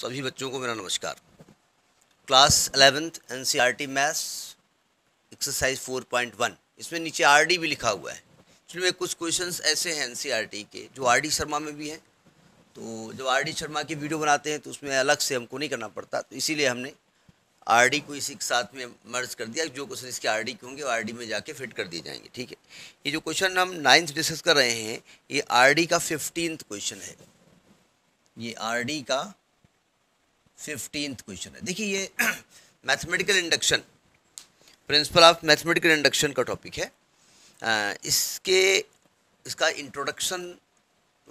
सभी बच्चों को मेरा नमस्कार class eleventh N C R e T maths exercise four point one इसमें नीचे आर डी भी लिखा हुआ है इसमें कुछ क्वेश्चन ऐसे हैं एन सी आर टी के जो आर डी शर्मा में भी हैं तो जब आर डी शर्मा की वीडियो बनाते हैं तो उसमें अलग से हमको नहीं करना पड़ता तो इसीलिए हमने आर डी को इसी के साथ में मर्ज कर दिया जो क्वेश्चन इसके आर डी के होंगे आर डी में जाके फिट कर दिए जाएंगे ठीक है ये जो क्वेश्चन हम नाइन्थ डिस्कस कर रहे हैं ये आर डी का फिफ्टींथ क्वेश्चन है ये आर डी का फिफ्टीन क्वेश्चन है देखिए ये mathematical induction principle of mathematical induction का टॉपिक है आ, इसके इसका इंट्रोडक्शन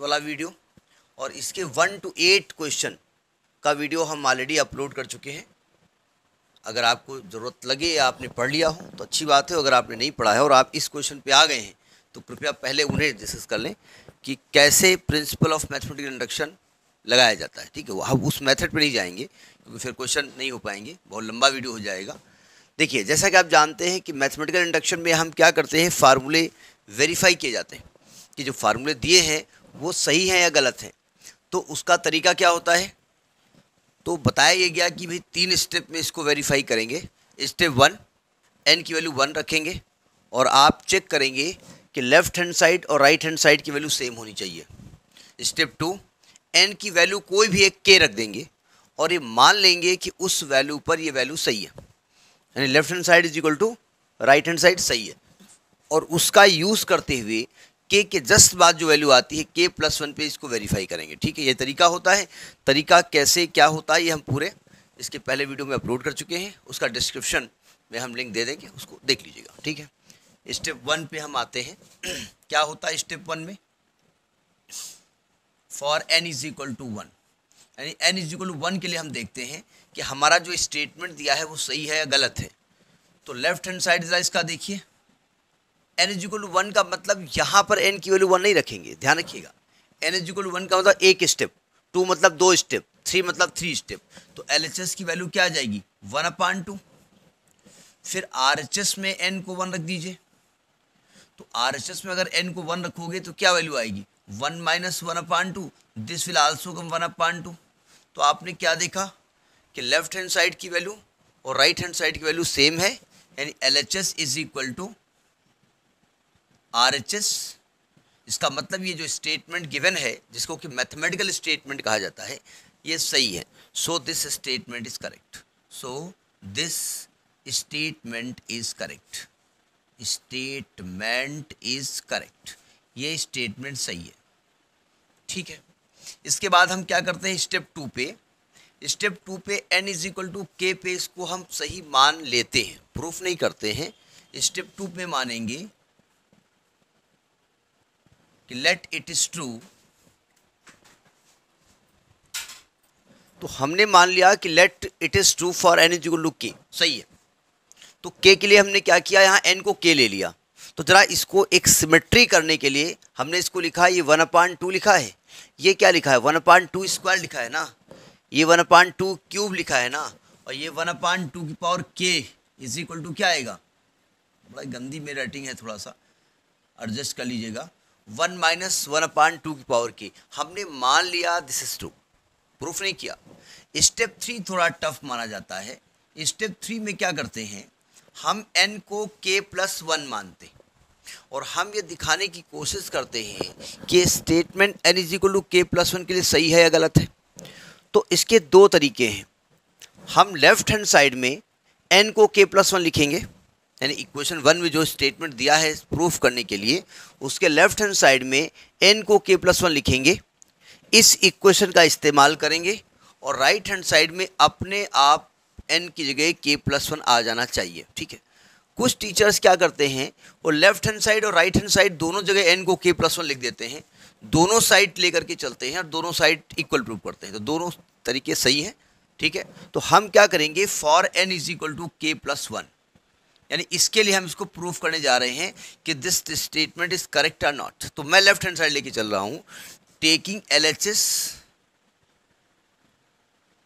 वाला वीडियो और इसके वन टू एट क्वेश्चन का वीडियो हम ऑलरेडी अपलोड कर चुके हैं अगर आपको ज़रूरत लगे या आपने पढ़ लिया हो तो अच्छी बात है अगर आपने नहीं पढ़ा है और आप इस क्वेश्चन पे आ गए हैं तो कृपया पहले उन्हें डिस्कस कर लें कि कैसे प्रिंसिपल ऑफ मैथमेटिकल इंडक्शन लगाया जाता है ठीक है हम उस मेथड पर नहीं जाएंगे क्योंकि फिर क्वेश्चन नहीं हो पाएंगे बहुत लंबा वीडियो हो जाएगा देखिए जैसा कि आप जानते हैं कि मैथमेटिकल इंडक्शन में हम क्या करते हैं फार्मूले वेरीफाई किए जाते हैं कि जो फार्मूले दिए हैं वो सही हैं या गलत हैं तो उसका तरीका क्या होता है तो बताया ये गया कि भाई तीन स्टेप में इसको वेरीफाई करेंगे स्टेप वन एन की वैल्यू वन रखेंगे और आप चेक करेंगे कि लेफ़्ट हैंड साइड और राइट हैंड साइड की वैल्यू सेम होनी चाहिए स्टेप टू एन की वैल्यू कोई भी एक के रख देंगे और ये मान लेंगे कि उस वैल्यू पर ये वैल्यू सही है यानी left hand side is equal to right hand side सही है और उसका यूज़ करते हुए के के जस्ट बाद जो वैल्यू आती है के प्लस वन पे इसको वेरीफाई करेंगे ठीक है ये तरीका होता है तरीका कैसे क्या होता है ये हम पूरे इसके पहले वीडियो में अपलोड कर चुके हैं उसका डिस्क्रिप्शन में हम लिंक दे देंगे उसको देख लीजिएगा ठीक है स्टेप वन पे हम आते हैं क्या होता है स्टेप वन में for N is equal to one यानी N is equal to one के लिए हम देखते हैं कि हमारा जो स्टेटमेंट दिया है वो सही है या गलत है तो लेफ्ट हैंड साइड जरा इसका देखिए N is equal to one का मतलब यहाँ पर एन की वैल्यू वन नहीं रखेंगे ध्यान रखिएगा N is equal to one का मतलब एक स्टेप टू मतलब दो स्टेप थ्री मतलब थ्री स्टेप तो एल की वैल्यू क्या आ जाएगी वन अपान टू फिर आर में एन को वन रख दीजिए तो आर में अगर एन को वन रखोगे तो क्या वैल्यू आएगी one minus one upon two this will also come one upon two तो आपने क्या देखा कि लेफ्ट हैंड साइड की वैल्यू और राइट हैंड साइड की वैल्यू सेम है यानी L H S is equal to R H S इसका मतलब ये जो स्टेटमेंट गिवन है जिसको कि मैथमेटिकल स्टेटमेंट कहा जाता है ये सही है so this statement is correct so this statement is correct statement is correct ये स्टेटमेंट सही है ठीक है इसके बाद हम क्या करते हैं स्टेप टू पे स्टेप टू पे एन इज इक्वल टू के पे इसको हम सही मान लेते हैं प्रूफ नहीं करते हैं स्टेप टू पे मानेंगे कि लेट इट इज़ ट्रू तो हमने मान लिया कि let it is true for N is equal to K सही है तो के के लिए हमने क्या किया यहां एन को के ले लिया तो ज़रा इसको एक सिमेट्री करने के लिए हमने इसको लिखा ये वन अपान टू लिखा है ये क्या लिखा है वन अपान टू स्क्वायर लिखा है ना ये वन अपान टू क्यूब लिखा है ना और ये वन अपान टू की power K is equal to क्या आएगा बड़ा गंदी मेरी राइटिंग है थोड़ा सा एडजस्ट कर लीजिएगा one minus one upon two की पावर के हमने मान लिया दिस इज टू प्रूफ नहीं किया स्टेप थ्री थोड़ा टफ माना जाता है स्टेप थ्री में क्या करते हैं हम एन को के प्लस वन मानते हैं और हम ये दिखाने की कोशिश करते हैं कि statement N is equal to के प्लस वन के लिए सही है या गलत है तो इसके दो तरीके हैं हम लेफ्ट हैंड साइड में एन को के प्लस वन लिखेंगे यानी इक्वेशन वन में जो स्टेटमेंट दिया है प्रूफ करने के लिए उसके लेफ्ट हैंड साइड में एन को के प्लस वन लिखेंगे इस इक्वेशन का इस्तेमाल करेंगे और राइट हैंड साइड में अपने आप एन की जगह के प्लस वन आ जाना चाहिए ठीक है कुछ टीचर्स क्या करते हैं वो लेफ्ट हैंड साइड और राइट हैंड साइड दोनों जगह एन को के प्लस वन लिख देते हैं दोनों साइड लेकर के चलते हैं और दोनों साइड इक्वल प्रूव करते हैं तो दोनों तरीके सही हैं ठीक है तो हम क्या करेंगे for N is equal to के प्लस वन यानी इसके लिए हम इसको प्रूफ करने जा रहे हैं कि this statement is correct or not तो मैं लेफ्ट हैंड साइड लेके चल रहा हूँ taking L H S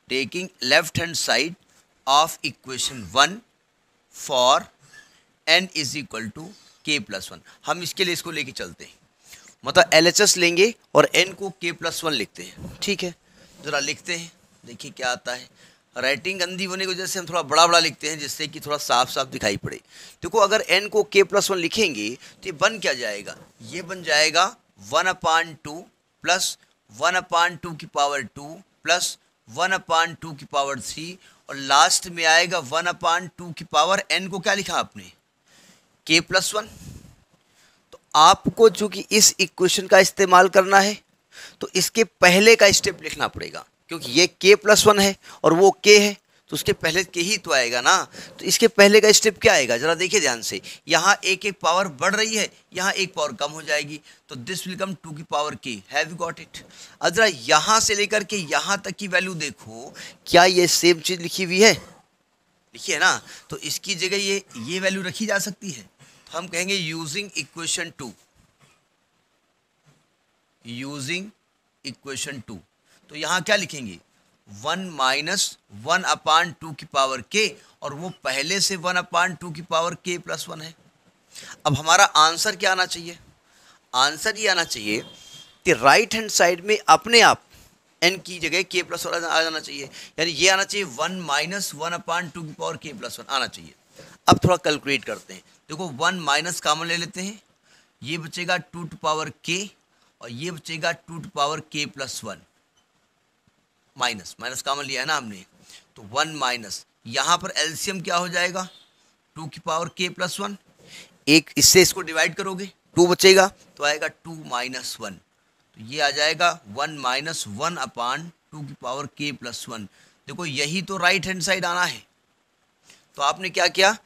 taking left hand side of equation one for N is equal to के प्लस वन हम इसके लिए इसको लेके चलते हैं मतलब एल लेंगे और एन को के प्लस वन लिखते हैं ठीक है ज़रा लिखते हैं देखिए क्या आता है राइटिंग गंदी होने की वजह से हम थोड़ा बड़ा बड़ा लिखते हैं जिससे कि थोड़ा साफ साफ दिखाई पड़े देखो अगर एन को के प्लस वन लिखेंगे तो ये बन क्या जाएगा ये बन जाएगा one upon two plus one upon two की power two plus one upon two की पावर थ्री और लास्ट में आएगा वन अपान टू की पावर एन को क्या लिखा आपने के प्लस वन तो आपको चूंकि इस इक्वेशन का इस्तेमाल करना है तो इसके पहले का स्टेप लिखना पड़ेगा क्योंकि ये के प्लस वन है और वो के है तो उसके पहले के ही तो आएगा ना तो इसके पहले का स्टेप क्या आएगा जरा देखिए ध्यान से यहाँ एक एक पावर बढ़ रही है यहाँ एक पावर कम हो जाएगी तो दिस विल कम टू की power K have you got it अजरा यहाँ से लेकर के यहाँ तक की वैल्यू देखो क्या ये सेम चीज़ लिखी हुई है लिखी है ना तो इसकी जगह ये ये वैल्यू रखी जा सकती है हम कहेंगे using equation two using equation two तो यहां क्या लिखेंगे one minus one upon two की पावर के और वो पहले से वन अपान टू की पावर के प्लस वन है अब हमारा आंसर क्या आना चाहिए आंसर ये आना चाहिए कि राइट हैंड साइड में अपने आप एन की जगह के प्लस वन आ जाना चाहिए यानी ये आना चाहिए one minus one upon two की पावर के प्लस वन आना चाहिए अब थोड़ा कैलकुलेट करते हैं देखो वन माइनस कामन ले लेते हैं ये बचेगा टू टू पावर के और ये बचेगा टू टू पावर के plus one minus minus common लिया है ना हमने तो वन माइनस यहाँ पर एल्शियम क्या हो जाएगा टू की पावर के प्लस वन एक इससे इसको डिवाइड करोगे टू बचेगा तो आएगा टू माइनस वन तो ये आ जाएगा one minus one upon two की पावर के प्लस वन देखो यही तो राइट हैंड साइड आना है तो आपने क्या किया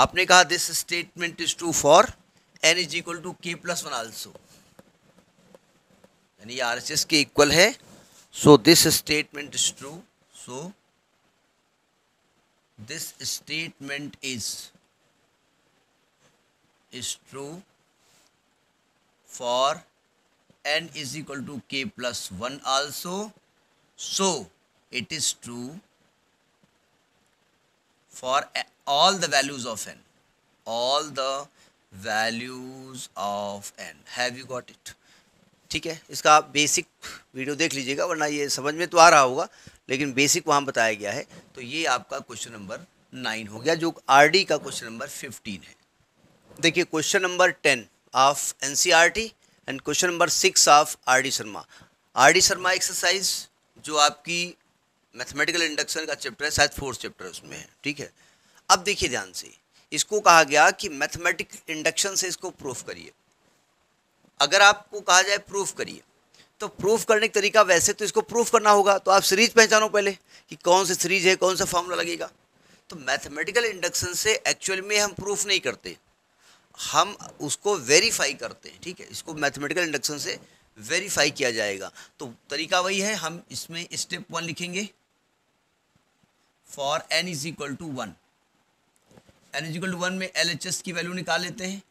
आपने कहा this statement is true for N is equal to के प्लस वन आल्सो यानी आर एस एस के इक्वल है so this statement is true so this statement is is true for N is equal to के plus one also so it is true for all the values of n all the values of n have you got it ठीक है इसका आप basic video देख लीजिएगा वरना ये समझ में तो आ रहा होगा लेकिन बेसिक वहाँ बताया गया है तो ये आपका क्वेश्चन नंबर नाइन हो गया जो आरडी का क्वेश्चन नंबर फिफ्टीन है देखिए question number ten of NCERT and question number six of RD Sharma RD Sharma exercise जो आपकी मैथमेटिकल इंडक्शन का चैप्टर है शायद फोर्थ चैप्टर उसमें है ठीक है अब देखिए ध्यान से इसको कहा गया कि मैथमेटिकल इंडक्शन से इसको प्रूफ करिए अगर आपको कहा जाए प्रूफ करिए तो प्रूफ करने का तरीका वैसे तो इसको प्रूफ करना होगा तो आप सीरीज पहचानो पहले कि कौन से सीरीज है कौन सा फॉर्मूला लगेगा तो मैथमेटिकल इंडक्शन से एक्चुअल में हम प्रूफ नहीं करते हम उसको वेरीफाई करते हैं ठीक है इसको मैथमेटिकल इंडक्शन से वेरीफाई किया जाएगा तो तरीका वही है हम इसमें स्टेप वन लिखेंगे for N is equal to one n equal to one में एल एच एस की वैल्यू निकाल लेते हैं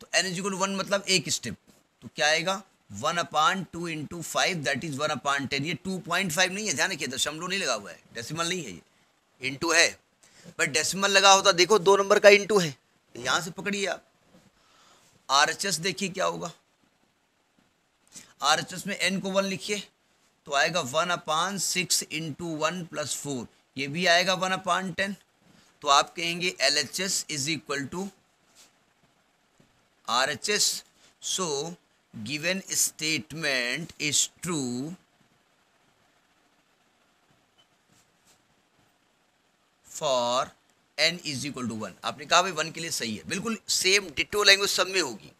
तो एन एजिकल टू वन मतलब एक स्टेप तो क्या आएगा one upon two into five that is one upon ten ये टू पॉइंट फाइव नहीं है ध्यान रखिए दशमलव नहीं लगा हुआ है डेसिमल नहीं है ये इंटू है पर डेसिमल लगा होता देखो दो नंबर का इंटू है यहाँ से पकड़िए आप आर एच एस देखिए क्या होगा आर एच एस में एन को वन लिखिए तो आएगा one upon six into one plus four ये भी आएगा वन अपान टेन तो आप कहेंगे L H S is equal to R H S so given statement is true for N is equal to one आपने कहा भाई वन के लिए सही है बिल्कुल सेम डिटो लैंग्वेज सब में होगी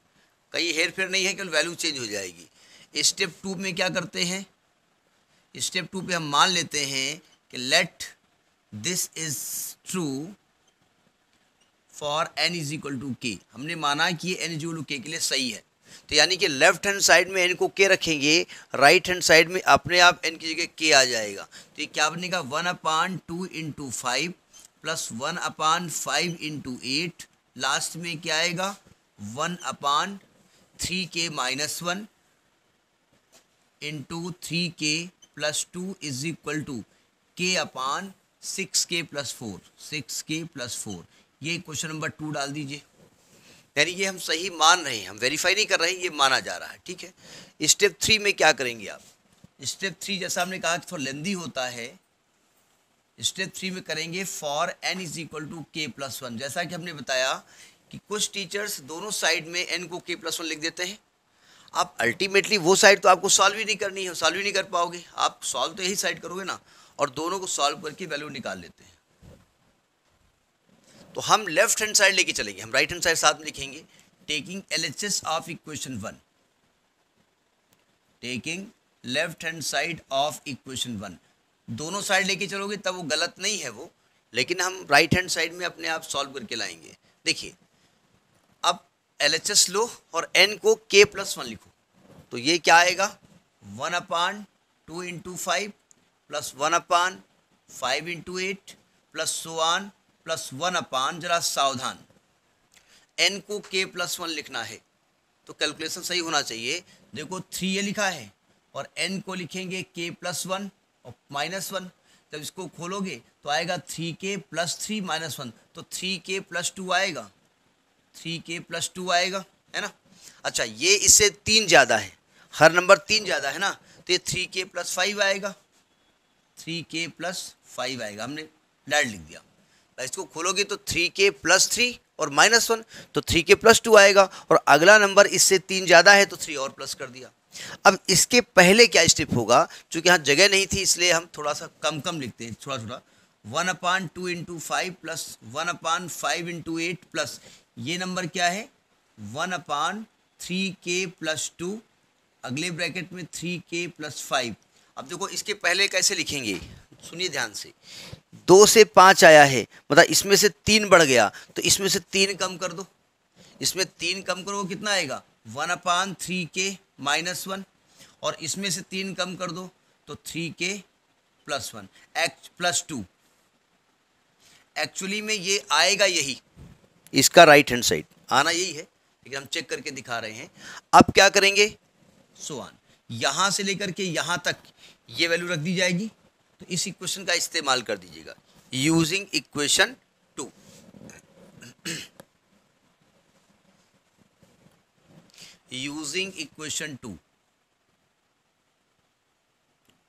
कहीं हेर फेर नहीं है केवल वैल्यू चेंज हो जाएगी स्टेप टू में क्या करते हैं स्टेप टू पे हम मान लेते हैं कि let this is true for N is equal to k हमने माना कि N is equal to k के लिए सही है तो यानी कि लेफ्ट हैंड साइड में एन को के रखेंगे राइट हैंड साइड में अपने आप एन की जगह के आ जाएगा तो ये क्या बनेगा one upon two into five plus one upon five into eight last में क्या आएगा one upon three k minus one into three k plus two is equal to k upon six k plus four six k plus four ये question number two डाल दीजिए यानी ये हम सही मान रहे हैं हम वेरीफाई नहीं कर रहे हैं ये माना जा रहा है ठीक है स्टेप थ्री में क्या करेंगे आप स्टेप थ्री जैसा हमने कहा थोड़ा लेंदी होता है स्टेप थ्री में करेंगे for N is equal to के प्लस वन जैसा कि हमने बताया कि कुछ टीचर्स दोनों साइड में एन को के प्लस वन लिख देते हैं आप अल्टीमेटली वो साइड तो आपको सॉल्व ही नहीं करनी है सॉल्व ही नहीं कर पाओगे आप सॉल्व तो यही साइड करोगे ना और दोनों को सॉल्व करके वैल्यू निकाल लेते हैं तो हम लेफ्ट हैंड साइड लेके चलेंगे हम राइट हैंड साइड साथ में लिखेंगे taking L H S of equation one taking left hand side of equation one दोनों साइड लेके चलोगे तब वो गलत नहीं है वो लेकिन हम राइट हैंड साइड में अपने आप सॉल्व करके लाएंगे देखिए अब एल एच एस लो और एन को के प्लस वन लिखो तो ये क्या आएगा one upon two into five plus one upon five into eight plus one plus one upon जरा सावधान एन को के प्लस वन लिखना है तो कैलकुलेशन सही होना चाहिए देखो थ्री ये लिखा है और एन को लिखेंगे के प्लस वन और माइनस वन जब इसको खोलोगे तो आएगा three k plus three minus one तो थ्री के प्लस टू आएगा थ्री के प्लस टू आएगा है ना अच्छा ये इससे तीन ज़्यादा है हर नंबर तीन ज़्यादा है ना तो ये थ्री के प्लस फाइव आएगा थ्री के प्लस फाइव आएगा हमने डायरेक्ट लिख दिया इसको खोलोगे तो थ्री के प्लस थ्री और माइनस वन तो थ्री के प्लस टू आएगा और अगला नंबर इससे तीन ज़्यादा है तो थ्री और प्लस कर दिया अब इसके पहले क्या स्टेप होगा चूँकि यहाँ जगह नहीं थी इसलिए हम थोड़ा सा कम कम लिखते हैं थोड़ा थोड़ा one upon two into five plus one upon five into eight plus ये नंबर क्या है one upon three k plus two अगले ब्रैकेट में थ्री के प्लस फाइव अब देखो इसके पहले कैसे लिखेंगे सुनिए ध्यान से दो से पाँच आया है मतलब इसमें से तीन बढ़ गया तो इसमें से तीन कम कर दो इसमें तीन कम करो कितना आएगा one upon three k minus one और इसमें से तीन कम कर दो तो थ्री के प्लस वन एक्च प्लस टू एक्चुअली में ये आएगा यही इसका राइट हैंड साइड आना यही है लेकिन हम चेक करके दिखा रहे हैं अब क्या करेंगे वन यहाँ से लेकर के यहाँ तक ये वैल्यू रख दी जाएगी तो इस इक्वेशन का इस्तेमाल कर दीजिएगा using equation two using equation two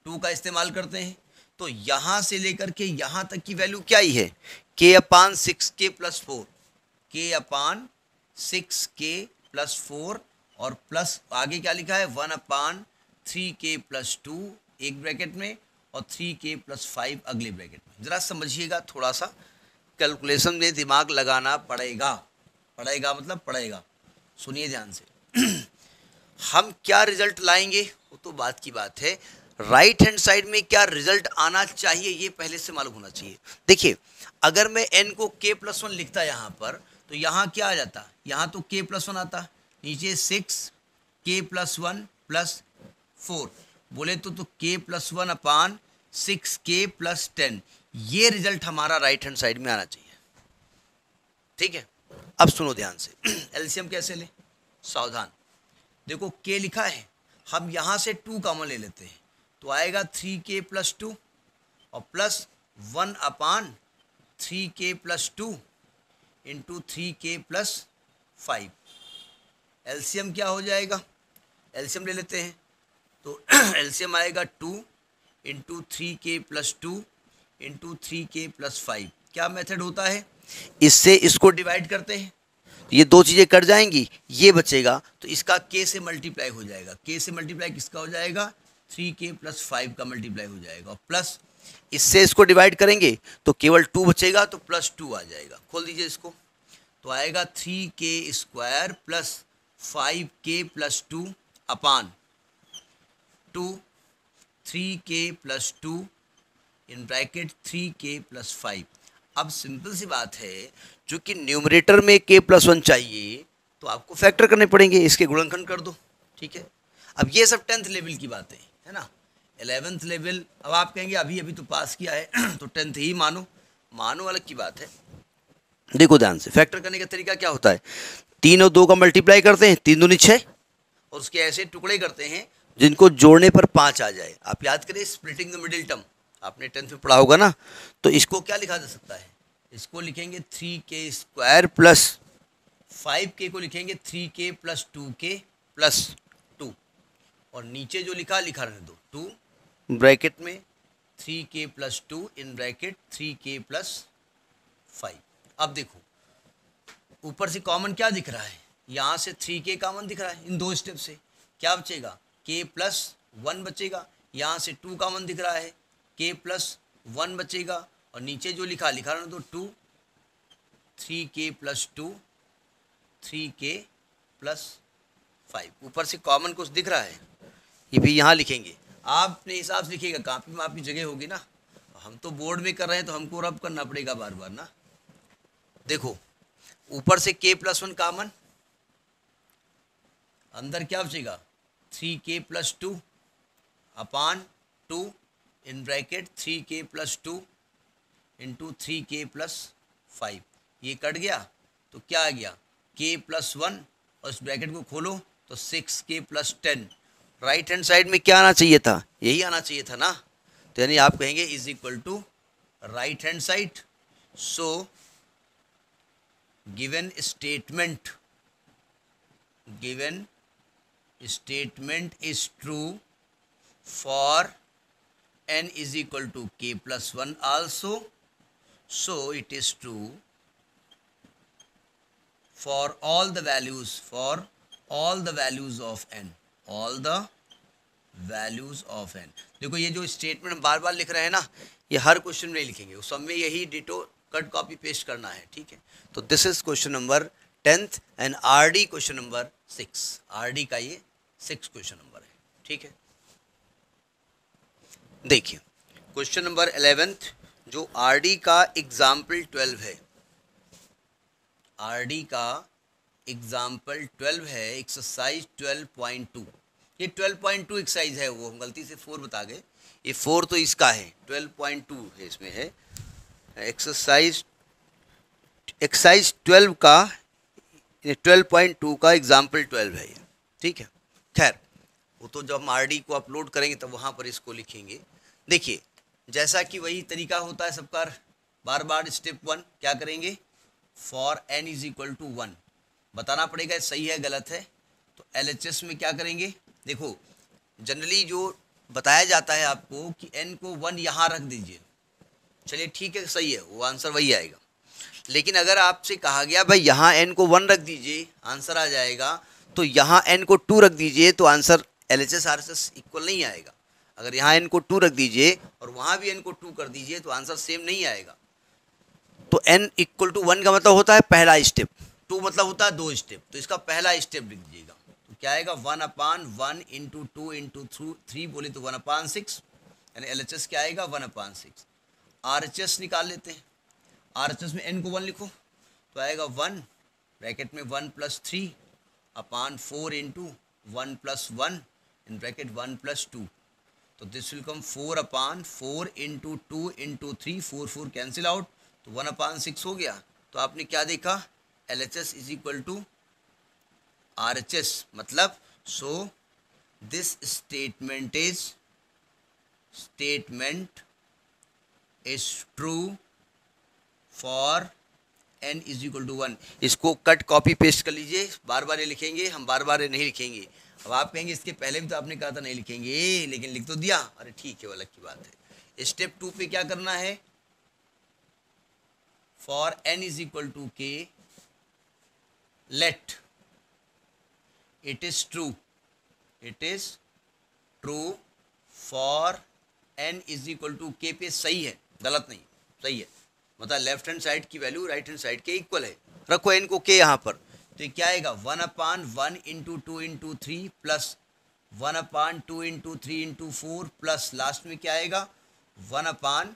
two का इस्तेमाल करते हैं तो यहां से लेकर के यहां तक की वैल्यू क्या ही है k upon six k plus four k upon six k plus four और प्लस आगे क्या लिखा है one upon three k plus two एक ब्रैकेट में और थ्री के प्लस फाइव अगले ब्रैकेट में ज़रा समझिएगा थोड़ा सा कैलकुलेशन में दिमाग लगाना पड़ेगा पड़ेगा मतलब पड़ेगा सुनिए ध्यान से हम क्या रिजल्ट लाएंगे वो तो बात की बात है राइट हैंड साइड में क्या रिजल्ट आना चाहिए ये पहले से मालूम होना चाहिए देखिए अगर मैं एन को के प्लस वन लिखता यहाँ पर तो यहाँ क्या आ जाता यहाँ तो के प्लस वन आता नीचे six k plus one plus four बोले तो तो k plus one upon six k plus ten ये रिजल्ट हमारा राइट हैंड साइड में आना चाहिए ठीक है अब सुनो ध्यान से एलसीएम कैसे ले सावधान देखो के लिखा है हम यहाँ से टू कामन ले लेते हैं तो आएगा थ्री के प्लस टू और plus one upon three k plus two into three k plus five LCM क्या हो जाएगा एलसीएम ले लेते हैं तो एलसीएम आएगा two into three k plus two into three k plus five क्या मेथड होता है इससे इसको डिवाइड करते हैं तो ये दो चीज़ें कट जाएंगी ये बचेगा तो इसका के से मल्टीप्लाई हो जाएगा के से मल्टीप्लाई किसका हो जाएगा थ्री के प्लस फाइव का मल्टीप्लाई हो जाएगा प्लस इससे इसको डिवाइड करेंगे तो केवल टू बचेगा तो प्लस टू आ जाएगा खोल दीजिए इसको तो आएगा three k square plus five k plus two upon two three k plus two in bracket three k plus five अब सिंपल सी बात है जो कि न्यूमरेटर में के प्लस वन चाहिए तो आपको फैक्टर करने पड़ेंगे इसके गुणनखंड कर दो ठीक है अब ये सब टेंथ लेवल की बातें है ना एलेवेंथ लेवल अब आप कहेंगे अभी अभी तो पास किया है तो टेंथ ही मानो मानो अलग की बात है देखो ध्यान से फैक्टर करने का तरीका क्या होता है तीन और दो का मल्टीप्लाई करते हैं तीन दूनी छः और उसके ऐसे टुकड़े करते हैं जिनको जोड़ने पर पाँच आ जाए आप याद करें स्प्लिटिंग द मिडिल टर्म आपने टेंथ में पढ़ा होगा ना तो इसको क्या लिखा जा सकता है इसको लिखेंगे three k square plus five के को लिखेंगे थ्री के प्लस टू के प्लस टू और नीचे जो लिखा लिखा रहने दो टू ब्रैकेट में three k plus two in bracket three k plus five अब देखो ऊपर से कॉमन क्या दिख रहा है यहाँ से थ्री के कॉमन दिख रहा है इन दो स्टेप से क्या बचेगा के प्लस वन बचेगा यहाँ से टू कॉमन दिख रहा है के प्लस वन बचेगा और नीचे जो लिखा लिखा रहने तो two three k plus two three k plus five ऊपर से कॉमन कुछ दिख रहा है ये भी यहाँ लिखेंगे आप अपने हिसाब से लिखिएगा कापी में आपकी जगह होगी ना हम तो बोर्ड में कर रहे हैं तो हमको रब करना पड़ेगा बार बार ना देखो ऊपर से के प्लस वन कामन अंदर क्या बचेगा three k plus two upon two in bracket three k plus two into three k plus five ये कट गया तो क्या आ गया के प्लस वन और इस ब्रैकेट को खोलो तो six k plus ten right hand side में क्या आना चाहिए था यही आना चाहिए था ना तो यानी आप कहेंगे is equal to right hand side so given statement given statement is true for n is equal to k plus 1 also so it is true for all the values for all the values of n all the values of n देखो ये जो statement हम बार बार लिख रहे हैं ना ये हर question में लिखेंगे उस सब में यही डिटो कट कॉपी पेस्ट करना है ठीक है तो this is question number tenth and RD question number six RD का ये सिक्स क्वेश्चन नंबर है ठीक है देखिए क्वेश्चन नंबर एलेवेंथ जो आरडी का एग्जाम्पल ट्वेल्व है आरडी का एग्जाम्पल ट्वेल्व है एक्सरसाइज ट्वेल्व पॉइंट टू ये ट्वेल्व पॉइंट टू एक्सरसाइज है वो हम गलती से फोर बता गए ये फोर तो इसका है ट्वेल्व पॉइंट टू है इसमें है एक्सरसाइज एक्सरसाइज ट्वेल्व का ट्वेल्व पॉइंट टू का एग्जाम्पल ट्वेल्व है ठीक है खैर वो तो जब हम आर को अपलोड करेंगे तब वहाँ पर इसको लिखेंगे देखिए जैसा कि वही तरीका होता है सबका बार बार स्टेप वन क्या करेंगे for N is equal to one बताना पड़ेगा सही है गलत है तो एल में क्या करेंगे देखो जनरली जो बताया जाता है आपको कि एन को वन यहाँ रख दीजिए चलिए ठीक है सही है वो आंसर वही आएगा लेकिन अगर आपसे कहा गया भाई यहाँ एन को वन रख दीजिए आंसर आ जाएगा तो यहाँ एन को टू रख दीजिए तो answer L H S R S equal नहीं आएगा अगर यहाँ एन को टू रख दीजिए और वहाँ भी एन को टू कर दीजिए तो आंसर सेम नहीं आएगा तो एन इक्वल टू वन का मतलब होता है पहला स्टेप टू मतलब होता है दो स्टेप तो इसका पहला स्टेप लिख दीजिएगा तो क्या आएगा one upon one into two into through three बोले तो वन अपान सिक्स यानी एल एच एस क्या आएगा one upon six R H S निकाल लेते हैं आर एच एस में एन को वन लिखो तो आएगा वन ब्रैकेट में one plus three upon four into one plus one in bracket one plus two तो this will come four upon four into two into three four four cancel out तो one upon six हो गया तो आपने क्या देखा L H S is equal to R H S मतलब so this statement is statement is true for N is equal to one इसको cut copy paste कर लीजिए बार बार ये लिखेंगे हम बार बार नहीं लिखेंगे अब आप कहेंगे इसके पहले भी तो आपने कहा था नहीं लिखेंगे लेकिन लिख तो दिया अरे ठीक है वो अलग की बात है स्टेप टू पे क्या करना है for N is equal to k let it is true it is true for N is equal to के पे सही है गलत नहीं सही है मतलब लेफ्ट हैंड साइड की वैल्यू राइट हैंड साइड के इक्वल है रखो इनको के यहाँ पर तो क्या आएगा one upon one into two into three plus one upon two into three into four plus last में क्या आएगा वन अपान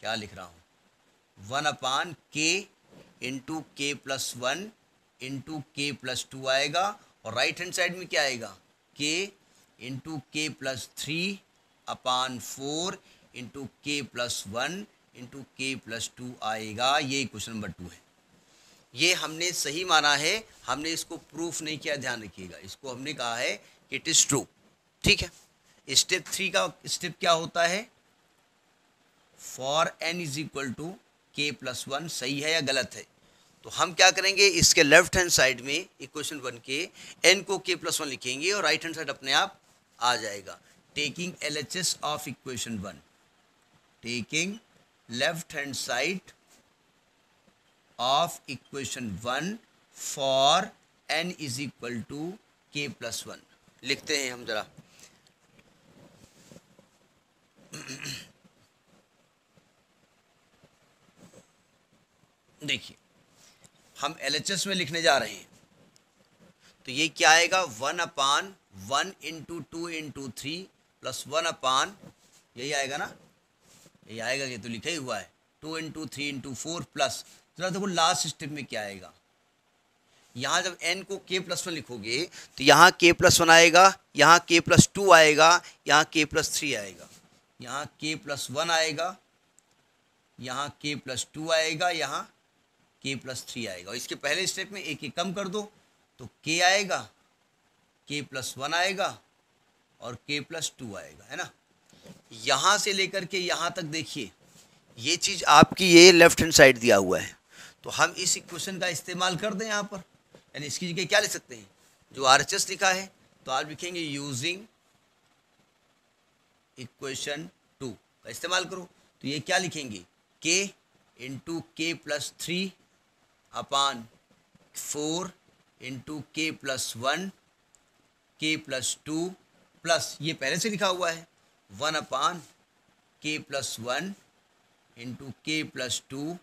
क्या लिख रहा हूँ one upon k into k plus one into k plus two आएगा और राइट हैंड साइड में क्या आएगा k into k plus three upon four into k plus one into k plus two आएगा ये क्वेश्चन नंबर टू है ये हमने सही माना है हमने इसको प्रूफ नहीं किया ध्यान रखिएगा इसको हमने कहा है कि इट इज़ ट्रू ठीक है स्टेप थ्री का स्टेप क्या होता है for N is equal to के प्लस वन सही है या गलत है तो हम क्या करेंगे इसके लेफ्ट हैंड साइड में इक्वेशन वन के एन को के प्लस वन लिखेंगे और राइट हैंड साइड अपने आप आ जाएगा taking L H S of equation one taking left hand side of equation 1 for n is equal to k plus 1 लिखते हैं हम जरा देखिए हम एल में लिखने जा रहे हैं तो ये क्या आएगा one upon one into two into three plus one upon यही आएगा ना ये आएगा ये तो लिखा ही हुआ है two into three into four plus जरा देखो लास्ट स्टेप में क्या आएगा यहाँ जब एन को के प्लस वन लिखोगे तो यहाँ के प्लस वन आएगा यहाँ के प्लस टू आएगा यहाँ के प्लस थ्री आएगा यहाँ के प्लस वन आएगा यहाँ के प्लस टू आएगा यहाँ के प्लस थ्री आएगा इसके पहले स्टेप में एक एक कम कर दो तो के आएगा के प्लस वन आएगा और के प्लस टू आएगा है ना यहाँ से लेकर के यहाँ तक देखिए ये चीज़ आपकी ये लेफ्ट हैंड साइड दिया हुआ है तो हम इस इक्वेशन का इस्तेमाल कर दें यहाँ पर यानी इसकी जगह क्या लिख सकते हैं जो आर एच एस लिखा है तो आप लिखेंगे यूजिंग इक्वेशन टू का इस्तेमाल करो तो ये क्या लिखेंगे k into k plus three upon four into k plus one k plus two plus ये पहले से लिखा हुआ है one upon k plus one into k plus two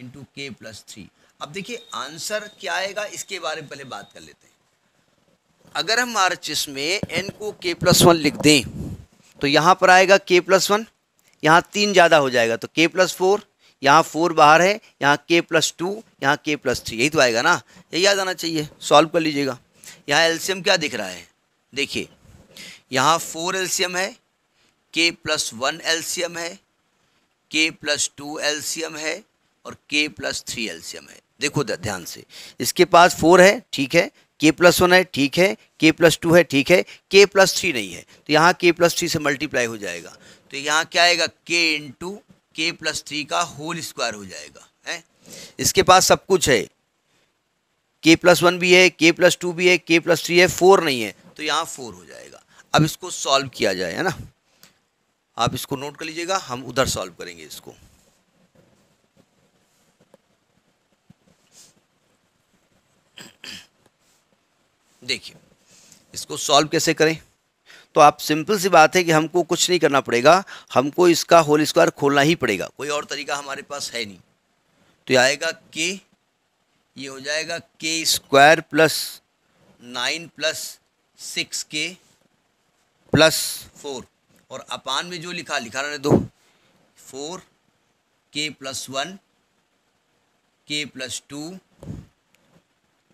into k plus three अब देखिए आंसर क्या आएगा इसके बारे में पहले बात कर लेते हैं अगर हम आर्चिस में एन को के प्लस वन लिख दें तो यहाँ पर आएगा के प्लस वन यहाँ तीन ज़्यादा हो जाएगा तो के प्लस फोर यहाँ फोर बाहर है यहाँ के प्लस टू यहाँ के प्लस थ्री यही तो आएगा ना यही याद आना चाहिए सॉल्व कर लीजिएगा यहाँ एल्शियम क्या दिख रहा है देखिए यहाँ फोर एल्शियम है के प्लस वन एल्सियम है के प्लस टू एल्सियम है और के प्लस थ्री एल्सियम है देखो ध्यान से इसके पास फोर है ठीक है के प्लस वन है ठीक है के प्लस टू है ठीक है के प्लस थ्री नहीं है तो यहाँ के प्लस थ्री से मल्टीप्लाई हो जाएगा तो यहाँ क्या आएगा k into k plus three का होल स्क्वायर हो जाएगा है इसके पास सब कुछ है के प्लस वन भी है के प्लस टू भी है के प्लस थ्री है फोर नहीं है तो यहाँ फोर हो जाएगा अब इसको सॉल्व किया जाए है ना आप इसको नोट कर लीजिएगा हम उधर सॉल्व करेंगे इसको देखिए इसको सॉल्व कैसे करें तो आप सिंपल सी बात है कि हमको कुछ नहीं करना पड़ेगा हमको इसका होल स्क्वायर खोलना ही पड़ेगा कोई और तरीका हमारे पास है नहीं तो ये आएगा के ये हो जाएगा k square plus nine plus six k plus four और अपान में जो लिखा लिखा रहने दो four k plus one k plus two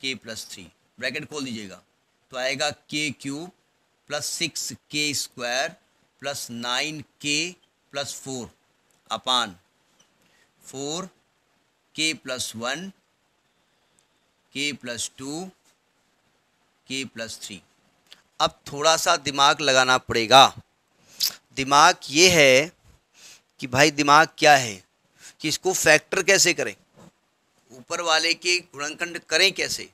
के प्लस थ्री ब्रैकेट खोल दीजिएगा तो आएगा k cube plus six k square plus nine k plus four upon four k plus one k plus two के प्लस थ्री अब थोड़ा सा दिमाग लगाना पड़ेगा दिमाग ये है कि भाई दिमाग क्या है कि इसको फैक्टर कैसे करें ऊपर वाले के गुणनखंड करें कैसे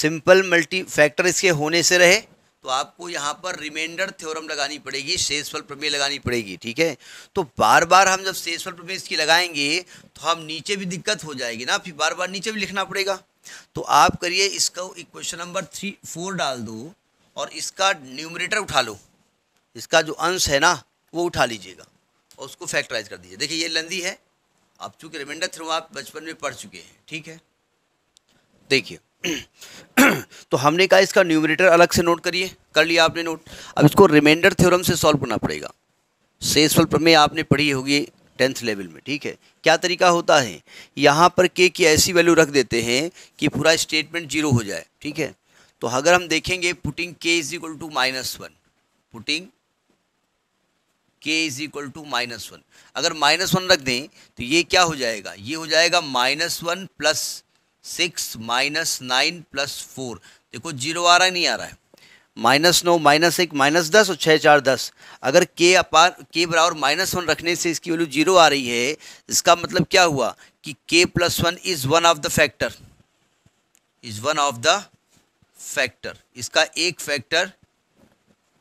सिंपल मल्टी फैक्टर इसके होने से रहे तो आपको यहाँ पर रिमाइंडर थ्योरम लगानी पड़ेगी शेषफल प्रमेय लगानी पड़ेगी ठीक है तो बार बार हम जब शेषफल प्रमेय इसकी लगाएंगे तो हम नीचे भी दिक्कत हो जाएगी ना फिर बार बार नीचे भी लिखना पड़ेगा तो आप करिए इसका क्वेश्चन नंबर थ्री फोर डाल दो और इसका न्यूमरेटर उठा लो इसका जो अंश है ना वो उठा लीजिएगा और उसको फैक्टराइज कर दीजिए देखिए ये लंदी है आप चूँकि रिमाइंडर थ्रू आप बचपन में पढ़ चुके हैं ठीक है देखिए तो हमने कहा इसका न्यूमरेटर अलग से नोट करिए कर लिया आपने नोट अब इसको रिमाइंडर थ्योरम से सॉल्व करना पड़ेगा सेसफल में आपने पढ़ी होगी टेंथ लेवल में ठीक है क्या तरीका होता है यहाँ पर के की ऐसी वैल्यू रख देते हैं कि पूरा स्टेटमेंट जीरो हो जाए ठीक है तो अगर हम देखेंगे putting k is equal to minus one putting k is equal to minus one अगर माइनस वन रख दें तो ये क्या हो जाएगा ये हो जाएगा minus one plus six minus nine plus four देखो जीरो आ रहा है नहीं आ रहा है माइनस नौ माइनस एक माइनस दस और छः चार दस अगर के अपार के बराबर माइनस वन रखने से इसकी वैल्यू जीरो आ रही है इसका मतलब क्या हुआ कि k plus one is one of the factor is one of the factor इसका एक फैक्टर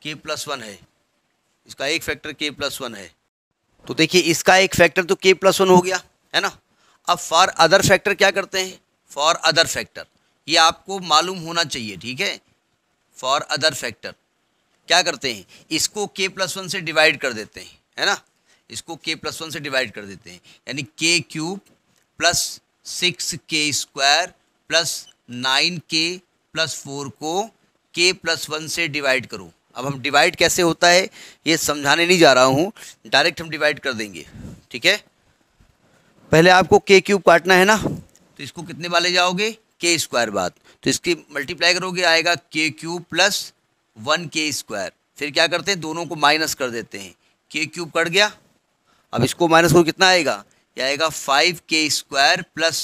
के प्लस वन है इसका एक फैक्टर के प्लस वन है तो देखिए इसका एक फैक्टर तो के प्लस वन हो गया है ना अब फॉर अदर फैक्टर क्या करते हैं फॉर अदर फैक्टर ये आपको मालूम होना चाहिए ठीक है फॉर अदर फैक्टर क्या करते हैं इसको के प्लस वन से डिवाइड कर देते हैं है ना इसको के प्लस वन से डिवाइड कर देते हैं यानी k cube plus six k square plus nine k plus four को के प्लस वन से डिवाइड करो अब हम डिवाइड कैसे होता है ये समझाने नहीं जा रहा हूँ डायरेक्ट हम डिवाइड कर देंगे ठीक है पहले आपको के क्यूब काटना है ना तो इसको कितने बार ले जाओगे के स्क्वायर बाद तो इसकी मल्टीप्लाई करोगे आएगा k cube plus one k square फिर क्या करते हैं दोनों को माइनस कर देते हैं के क्यूब कट गया अब इसको माइनस को कितना आएगा ये आएगा five k square plus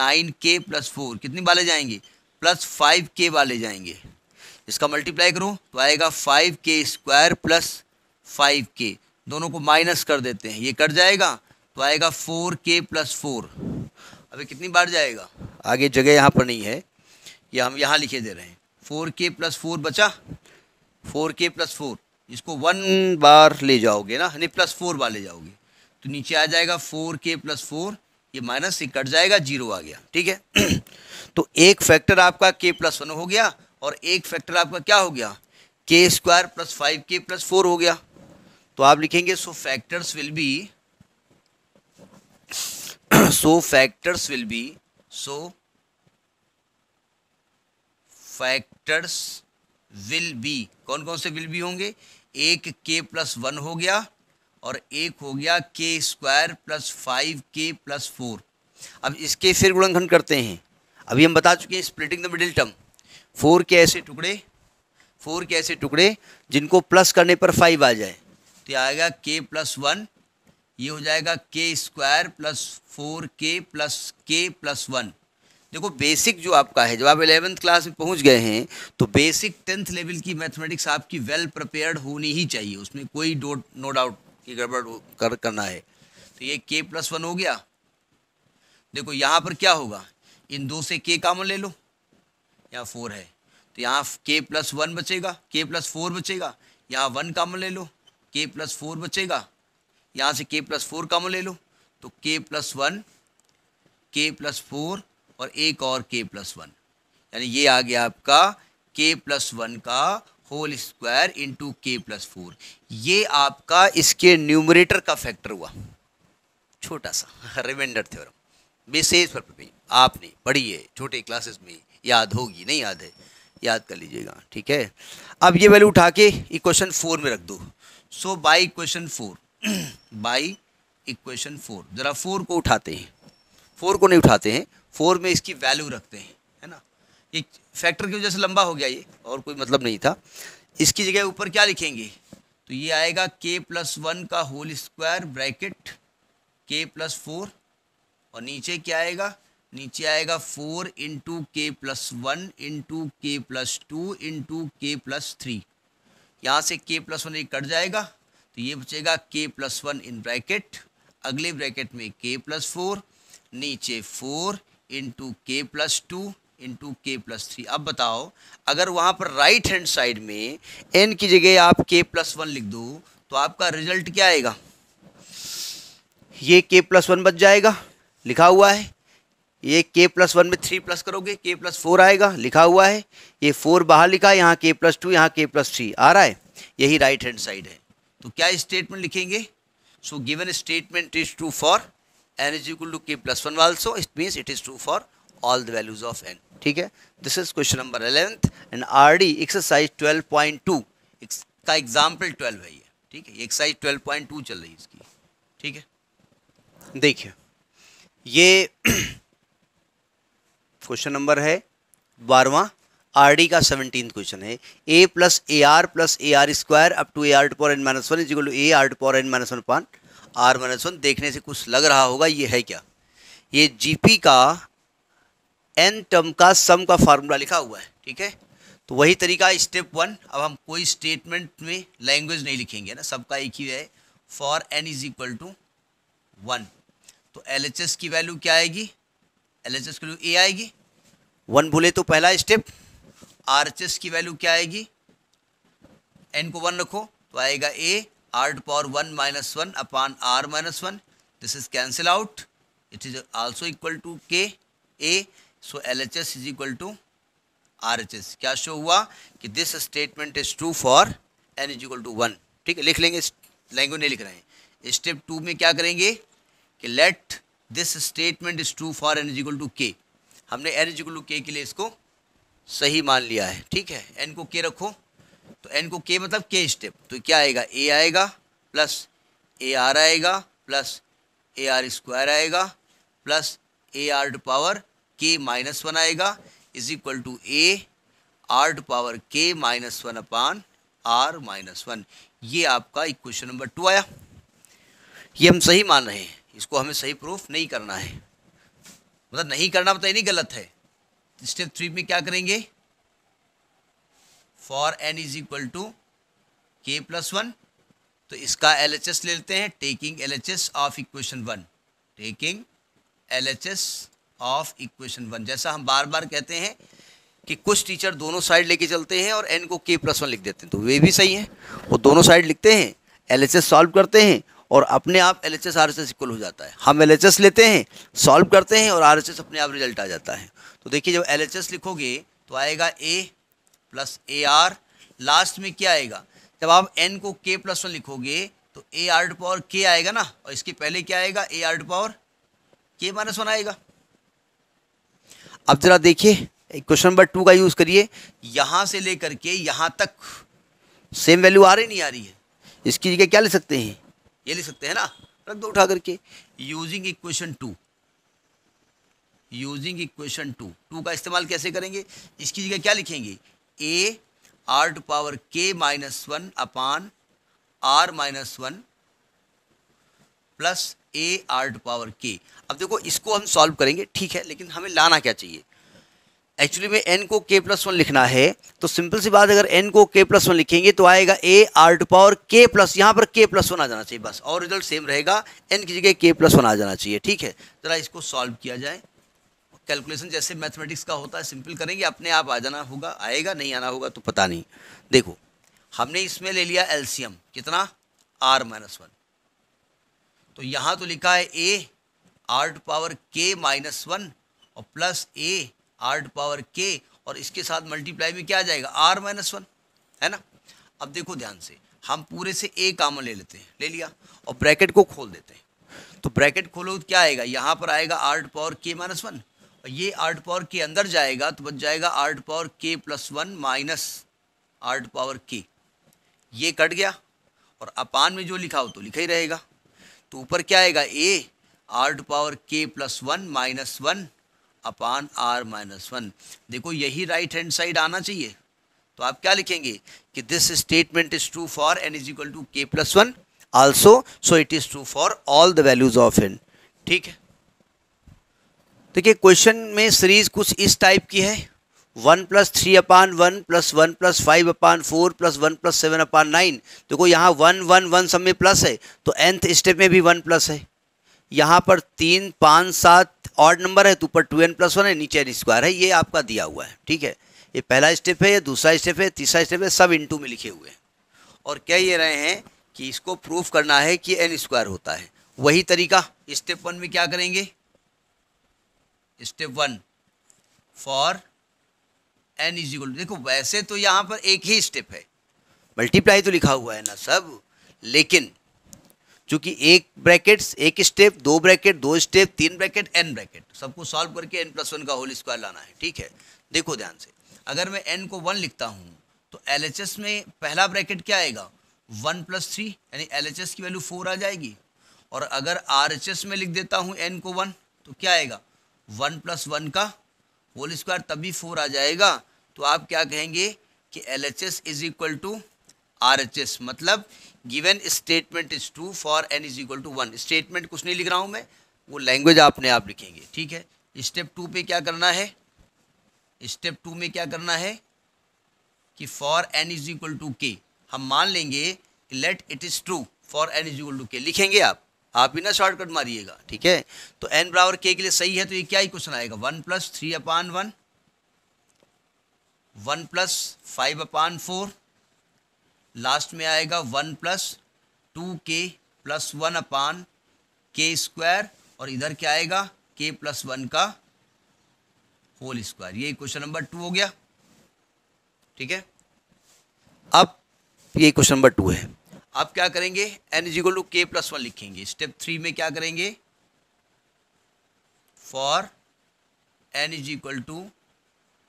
nine k plus four कितनी वाले जाएंगे प्लस फाइव के वाले जाएंगे इसका मल्टीप्लाई करूँ तो आएगा five k square plus five के दोनों को माइनस कर देते हैं ये कट जाएगा तो आएगा फोर के प्लस फोर अभी कितनी बार जाएगा आगे जगह यहाँ पर नहीं है ये हम यहाँ लिखे दे रहे हैं फोर के प्लस फोर बचा फोर के प्लस फोर इसको वन बार ले जाओगे ना यानी प्लस फोर बार ले जाओगे तो नीचे आ जाएगा फोर के प्लस फोर ये माइनस से कट जाएगा जीरो आ गया ठीक है तो एक फैक्टर आपका के प्लस वन हो गया और एक फैक्टर आपका क्या हो गया k square plus five k plus four हो गया तो आप लिखेंगे so factors will be so factors will be so factors will be कौन कौन से विल बी होंगे एक के प्लस वन हो गया और एक हो गया k square plus five k plus four अब इसके फिर गुणनखंड करते हैं अभी हम बता चुके हैं splitting the middle term four के ऐसे टुकड़े फोर के ऐसे टुकड़े जिनको प्लस करने पर फाइव आ जाए तो यह आएगा के प्लस वन ये हो जाएगा k square plus four k plus k plus one देखो बेसिक जो आपका है जब आप एलेवेंथ क्लास में पहुंच गए हैं तो बेसिक टेंथ लेवल की मैथमेटिक्स आपकी वेल प्रिपेयर्ड होनी ही चाहिए उसमें कोई डोट नो डाउट की गड़बड़ कर करना है तो ये के प्लस वन हो गया देखो यहाँ पर क्या होगा इन दो से के कामन ले लो या फोर है तो यहाँ के प्लस वन बचेगा के प्लस फोर बचेगा यहाँ वन काम ले लो के प्लस फोर बचेगा यहाँ से के प्लस फोर काम ले लो तो k plus one k plus four और एक और के प्लस वन यानी ये आ गया आपका के प्लस वन का whole square into k plus four ये आपका इसके न्यूमरेटर का फैक्टर हुआ छोटा सा रिमाइंडर थ्योरम विशेष पर आपने पढ़ी है छोटे क्लासेस में याद होगी नहीं याद है याद कर लीजिएगा ठीक है अब ये वैल्यू उठा के इक्वेशन फोर में रख दो so by equation four by equation four ज़रा फोर को उठाते हैं फोर को नहीं उठाते हैं फोर में इसकी वैल्यू रखते हैं है ना ये फैक्टर की वजह से लंबा हो गया ये और कोई मतलब नहीं था इसकी जगह ऊपर क्या लिखेंगे तो ये आएगा के प्लस वन का whole square bracket k plus four और नीचे क्या आएगा नीचे आएगा four into k plus one into k plus two into k plus three यहाँ से के प्लस वन ये कट जाएगा तो ये बचेगा k plus one in bracket अगले ब्रैकेट में के प्लस फोर नीचे four into k plus two into k plus three अब बताओ अगर वहाँ पर राइट हैंड साइड में एन की जगह आप के प्लस वन लिख दो तो आपका रिजल्ट क्या आएगा ये के प्लस वन बच जाएगा लिखा हुआ है ये के प्लस वन में थ्री प्लस करोगे के प्लस फोर आएगा लिखा हुआ है ये फोर बाहर लिखा है यहाँ के प्लस टू यहाँ के प्लस थ्री आ रहा है यही राइट हैंड साइड है तो क्या स्टेटमेंट लिखेंगे so given statement is true for N is equal to के plus one also it means it is true for all the values of n ठीक है this is question number eleventh and R D exercise twelve point two का example twelve है ये ठीक है exercise twelve point to चल रही है इसकी ठीक है देखिए ये क्वेश्चन नंबर है बारवा आर डी का सेवनटीन क्वेश्चन है a plus a r plus a r square up to a r to power n minus one is equal to a r to power n minus one upon r minus one देखने से कुछ लग रहा होगा ये है क्या ये जीपी का एन टर्म का सम का फार्मूला लिखा हुआ है ठीक है तो वही तरीका स्टेप वन अब हम कोई स्टेटमेंट में लैंग्वेज नहीं लिखेंगे ना सबका एक ही है for N is equal to one तो एल की वैल्यू क्या आएगी एल एच एस की वैल्यू ए आएगी वन बोले तो पहला स्टेप आर एच एस की वैल्यू क्या आएगी एन को वन रखो तो आएगा a r to power one minus one upon r minus one this is cancel out it is also equal to k a so L H S is equal to R H S क्या show हुआ कि this statement is true for N is equal to one ठीक है लिख लेंगे language नहीं लिख रहे हैं स्टेप टू में क्या करेंगे कि let this statement is true for n is equal to k हमने एन इजिकल टू के के लिए इसको सही मान लिया है ठीक है एन को के रखो तो एन को के मतलब के स्टेप तो क्या आएगा ए आएगा प्लस ए आर आएगा प्लस ए आर स्क्वायर आएगा plus a r to power k minus one आएगा is equal to a r to power k minus one upon r minus one ये आपका equation number to आया ये हम सही मान रहे हैं इसको हमें सही प्रूफ नहीं करना है मतलब नहीं करना बताइए मतलब नहीं गलत है स्टेप थ्री में क्या करेंगे for N is equal to के प्लस वन तो इसका एल एच एस ले लेते हैं taking L H S of equation one taking L H S of equation one जैसा हम बार बार कहते हैं कि कुछ टीचर दोनों साइड लेके चलते हैं और एन को के प्लस वन लिख देते हैं तो वे भी सही है वो दोनों साइड लिखते हैं एल एच एस सॉल्व करते हैं और अपने आप L H S R S S equal हो जाता है हम एल एच एस लेते हैं सॉल्व करते हैं और आर एच एस अपने आप रिजल्ट आ जाता है तो देखिए जब एल एच एस लिखोगे तो आएगा a plus a r last में क्या आएगा जब आप एन को के प्लस वन लिखोगे तो ए आर टू पावर के आएगा ना और इसके पहले क्या आएगा a r to power k minus one आएगा अब जरा देखिए क्वेश्चन नंबर टू का यूज़ करिए यहां से लेकर के यहां तक सेम वैल्यू आ रही नहीं आ रही है इसकी जगह क्या ले सकते हैं ये लिख सकते हैं ना रख दो उठा करके using equation two using equation two two का इस्तेमाल कैसे करेंगे इसकी जगह क्या लिखेंगे a r to power k minus one upon r minus one plus a r to power k अब देखो इसको हम सॉल्व करेंगे ठीक है लेकिन हमें लाना क्या चाहिए एक्चुअली में एन को के प्लस वन लिखना है तो सिंपल सी बात अगर एन को के प्लस वन लिखेंगे तो आएगा ए आर टू पावर के प्लस यहाँ पर के प्लस वन आ जाना चाहिए बस और रिजल्ट सेम रहेगा एन की जगह के प्लस वन आ जाना चाहिए ठीक है ज़रा इसको सॉल्व किया जाए कैलकुलेशन जैसे मैथमेटिक्स का होता है सिंपल करेंगे अपने आप आ जाना होगा आएगा नहीं आना होगा तो पता नहीं देखो हमने इसमें ले लिया एल्सियम कितना आर माइनस वन तो यहाँ तो लिखा है a r to power k minus one और प्लस ए आर पावर के और इसके साथ मल्टीप्लाई में क्या आ जाएगा आर माइनस वन है ना अब देखो ध्यान से हम पूरे से ए कामन ले लेते हैं ले लिया और ब्रैकेट को खोल देते हैं तो ब्रैकेट खोलो तो क्या आएगा यहाँ पर आएगा r to power k minus one और ये आर्ट पावर के अंदर जाएगा तो बच जाएगा आर्ट पावर के plus one minus r to power k ये कट गया और अपान में जो लिखा हो तो लिखा ही रहेगा तो ऊपर क्या आएगा ए आर्ट पावर के plus one minus one upon r minus one देखो यही राइट हैंड साइड आना चाहिए तो आप क्या लिखेंगे कि this statement is true for N is equal to के plus one also so it is true for all the values of n ठीक है देखिए क्वेश्चन में सीरीज कुछ इस टाइप की है one plus three upon one plus one plus five upon four plus one plus seven upon nine देखो यहाँ वन वन वन सब में प्लस है तो एंथ स्टेप में भी वन प्लस है यहाँ पर तीन पाँच सात ऑड नंबर है तो ऊपर टू एन प्लस वन है नीचे एन स्क्वायर है ये आपका दिया हुआ है ठीक है ये पहला स्टेप है ये दूसरा स्टेप है तीसरा स्टेप है सब टू में लिखे हुए हैं और कह ये रहे हैं कि इसको प्रूफ करना है कि एन स्क्वायर होता है वही तरीका स्टेप वन में क्या करेंगे step one for N is equal देखो वैसे तो यहाँ पर एक ही स्टेप है मल्टीप्लाई तो लिखा हुआ है ना सब लेकिन चूंकि एक ब्रैकेट एक स्टेप दो ब्रैकेट दो स्टेप तीन ब्रैकेट एन ब्रैकेट सबको सॉल्व करके एन प्लस वन का होल स्क्वायर लाना है ठीक है देखो ध्यान से अगर मैं एन को वन लिखता हूँ तो एल में पहला ब्रैकेट क्या आएगा वन प्लस थ्री यानी एल की वैल्यू फोर आ जाएगी और अगर आर में लिख देता हूँ एन को वन तो क्या आएगा वन प्लस वन का होल स्क्वायर तभी फोर आ जाएगा तो आप क्या कहेंगे कि L H S is equal to R H S मतलब given statement is true for N is equal to one statement कुछ नहीं लिख रहा हूँ मैं वो लैंग्वेज आपने आप लिखेंगे ठीक है स्टेप टू पे क्या करना है स्टेप टू में क्या करना है कि for N is equal to k हम मान लेंगे let it is true for N is equal to k लिखेंगे आप आप भी ना शॉर्टकट मारिएगा ठीक है तो एन बराबर के के लिए सही है तो ये क्या ही क्वेश्चन आएगा one plus three upon one one plus five upon four last में आएगा वन प्लस टू के plus one upon k square और इधर क्या आएगा के प्लस वन का होल स्क्वायर ये क्वेश्चन नंबर टू हो गया ठीक है अब ये क्वेश्चन नंबर टू है आप क्या करेंगे एन इज इक्वल टू के प्लस वन लिखेंगे स्टेप थ्री में क्या करेंगे for N is equal to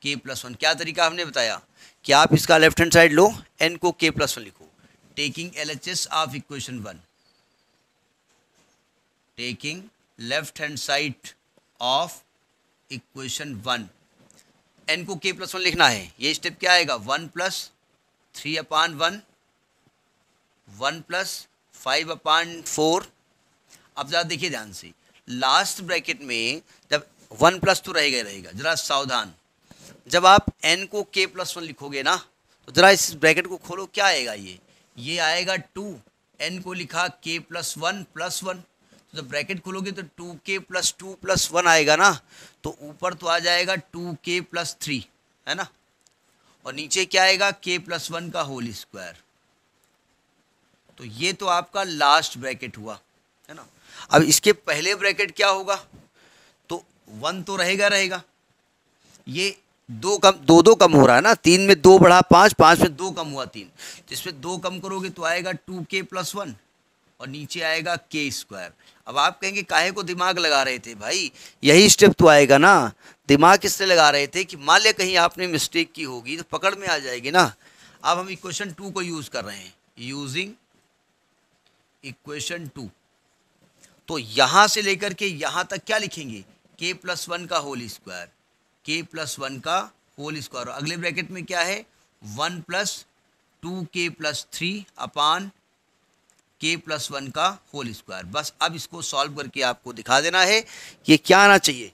के प्लस वन क्या तरीका हमने बताया कि आप इसका लेफ्ट हैंड साइड लो एन को के प्लस वन लिखो taking L H S of equation one taking left hand side of equation one n को के प्लस वन लिखना है ये स्टेप क्या आएगा one plus three upon one one plus five upon four अब ज़रा देखिए ध्यान से लास्ट ब्रैकेट में जब वन प्लस तो रहेगा रहेगा ज़रा सावधान जब आप एन को के प्लस वन लिखोगे ना तो ज़रा इस ब्रैकेट को खोलो क्या आएगा ये ये आएगा टू एन को लिखा के प्लस वन प्लस वन तो जब ब्रैकेट खोलोगे तो टू के प्लस टू प्लस वन आएगा ना तो ऊपर तो आ जाएगा टू के प्लस थ्री है ना और नीचे क्या आएगा के प्लस वन का होल स्क्वायर तो ये तो आपका लास्ट ब्रैकेट हुआ है ना अब इसके पहले ब्रैकेट क्या होगा तो वन तो रहेगा रहेगा ये दो कम दो दो कम हो रहा है ना तीन में दो बढ़ा पाँच पाँच में दो कम हुआ तीन जिसमें दो कम करोगे तो आएगा टू के प्लस वन और नीचे आएगा के स्क्वायर अब आप कहेंगे काहे को दिमाग लगा रहे थे भाई यही स्टेप तो आएगा ना दिमाग इससे लगा रहे थे कि मान लिया कहीं आपने मिस्टेक की होगी तो पकड़ में आ जाएगी ना अब हम इक्वेशन टू को यूज़ कर रहे हैं यूजिंग इक्वेशन टू तो यहाँ से लेकर के यहाँ तक क्या लिखेंगे के प्लस वन का whole square k plus one का होल स्क्वायर अगले ब्रैकेट में क्या है वन प्लस टू के plus three upon k plus one का होल स्क्वायर बस अब इसको सॉल्व करके आपको दिखा देना है ये क्या आना चाहिए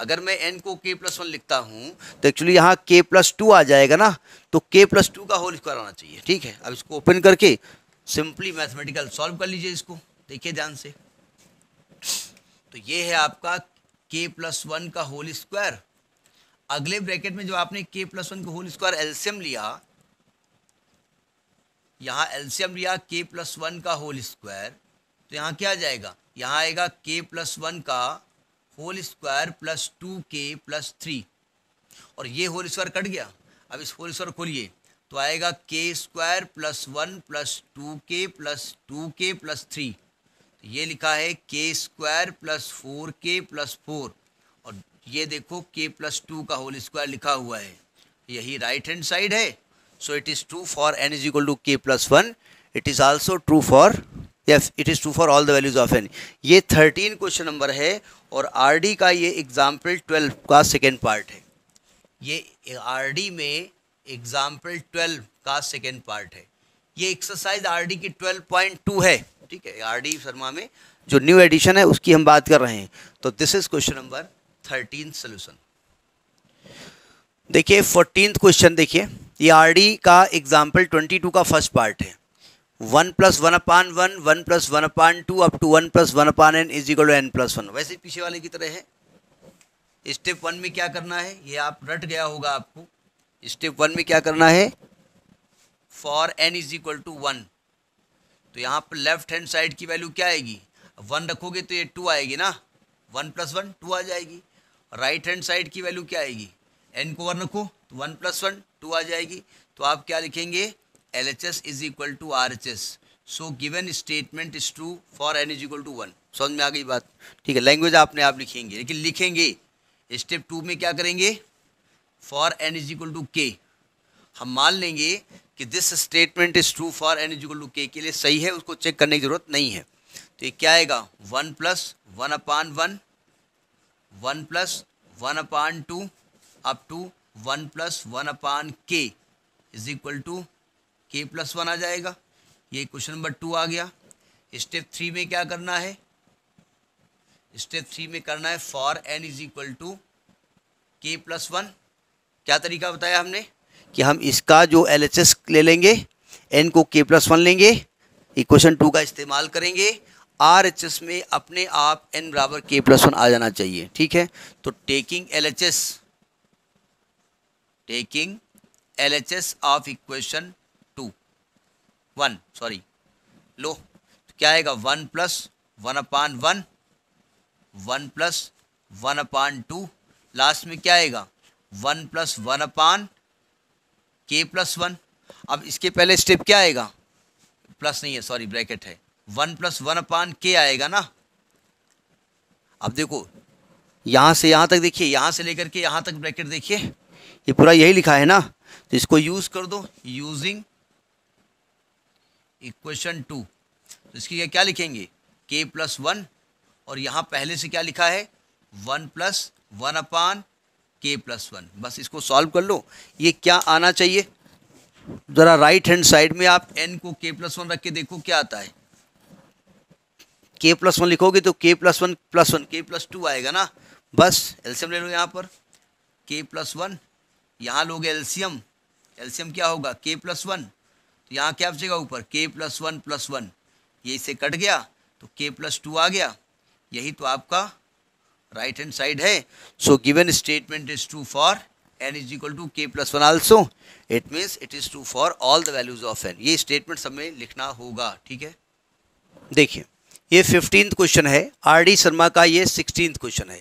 अगर मैं एन को के प्लस वन लिखता हूँ तो एक्चुअली यहाँ के प्लस टू आ जाएगा ना तो के प्लस टू का होल स्क्वायर आना चाहिए ठीक है अब इसको ओपन करके सिंपली मैथमेटिकल सॉल्व कर लीजिए इसको देखिए ध्यान से तो ये है आपका के प्लस वन का होल स्क्वायर अगले ब्रैकेट में जो आपने के प्लस वन का होल स्क्वायर एल्सियम लिया यहाँ एल्शियम लिया के प्लस वन का होल स्क्वायर तो यहाँ क्या जाएगा यहाँ आएगा के प्लस वन का होल स्क्वायर प्लस टू के प्लस थ्री और ये होल स्क्वायर कट गया अब इस होल स्क्वायर खोलिए तो आएगा k square plus one plus two के प्लस टू के प्लस थ्री ये लिखा है k square plus four k plus four ये देखो के प्लस टू का होल स्क्वायर लिखा हुआ है यही राइट हैंड साइड है so it is true for N is equal to के plus one it is also true for yes it is true for all the values of n ये thirteen question number है और R D का ये example twelve का second part है ये R D में एग्जाम्पल ट्वेल्व का सेकेंड पार्ट है ये एक्सरसाइज आर डी की ट्वेल्व पॉइंट टू है ठीक है आर डी शर्मा में जो न्यू एडिशन है उसकी हम बात कर रहे हैं तो this is question number thirteen solution देखिए फोर्टीन क्वेश्चन देखिए ये आरडी का एग्जाम्पल ट्वेंटी टू का फर्स्ट पार्ट है one plus one upon one one plus one upon two up to one plus one upon n is equal to n plus one वैसे पीछे वाले की तरह है स्टेप वन में क्या करना है ये आप रट गया होगा आपको स्टेप वन में क्या करना है for N is equal to one तो यहाँ पर लेफ्ट हैंड साइड की वैल्यू क्या आएगी वन रखोगे तो ये टू आएगी ना वन प्लस वन टू आ जाएगी राइट हैंड साइड की वैल्यू क्या आएगी एन को वन रखो तो वन प्लस वन टू आ जाएगी तो आप क्या लिखेंगे L H S is equal to R H S so given statement is true for N is equal to one समझ में आ गई बात ठीक है लैंग्वेज आपने आप लिखेंगे लेकिन लिखेंगे स्टेप टू में क्या करेंगे for N is equal to k हम मान लेंगे कि this statement is true for N is equal to k के लिए सही है उसको चेक करने की ज़रूरत नहीं है तो ये क्या आएगा one plus one upon one one plus one upon two up to one plus one upon k is equal to के प्लस वन आ जाएगा ये क्वेश्चन नंबर टू आ गया स्टेप थ्री में क्या करना है स्टेप थ्री में करना है for N is equal to के प्लस वन क्या तरीका बताया हमने कि हम इसका जो एल एच एस ले लेंगे एन को के प्लस वन लेंगे इक्वेशन टू का इस्तेमाल करेंगे आर एच एस में अपने आप एन बराबर के प्लस वन आ जाना चाहिए ठीक है तो taking L H S taking L H S of equation two one sorry लो तो क्या आएगा one plus one upon one one plus one upon two last में क्या आएगा one plus one upon k plus one अब इसके पहले स्टेप क्या आएगा प्लस नहीं है सॉरी ब्रैकेट है one plus one upon k आएगा ना अब देखो यहां से यहां तक देखिए यहां से लेकर के यहां तक ब्रैकेट देखिए ये पूरा यही लिखा है ना तो इसको यूज़ कर दो यूजिंग इक्वेशन टू तो इसकी क्या क्या लिखेंगे के प्लस वन और यहां पहले से क्या लिखा है one plus one upon k plus one बस इसको सॉल्व कर लो ये क्या आना चाहिए ज़रा राइट हैंड साइड में आप एन को के प्लस वन रख के देखो क्या आता है के प्लस वन लिखोगे तो k plus one plus one k plus two आएगा ना बस एल्सियम ले लो यहाँ पर के प्लस वन यहाँ लोगे एल्सियम एल्सियम क्या होगा के प्लस वन तो यहाँ क्या बचेगा ऊपर के प्लस वन प्लस वन ये इसे कट गया तो के प्लस टू आ गया यही तो आपका राइट हैंड साइड है so given statement is true for N is equal to के plus one also it means it is true for all the values of n ये statement सब में लिखना होगा ठीक है देखिए ये फिफ्टीन क्वेश्चन है आर डी शर्मा का ये सिक्सटीन क्वेश्चन है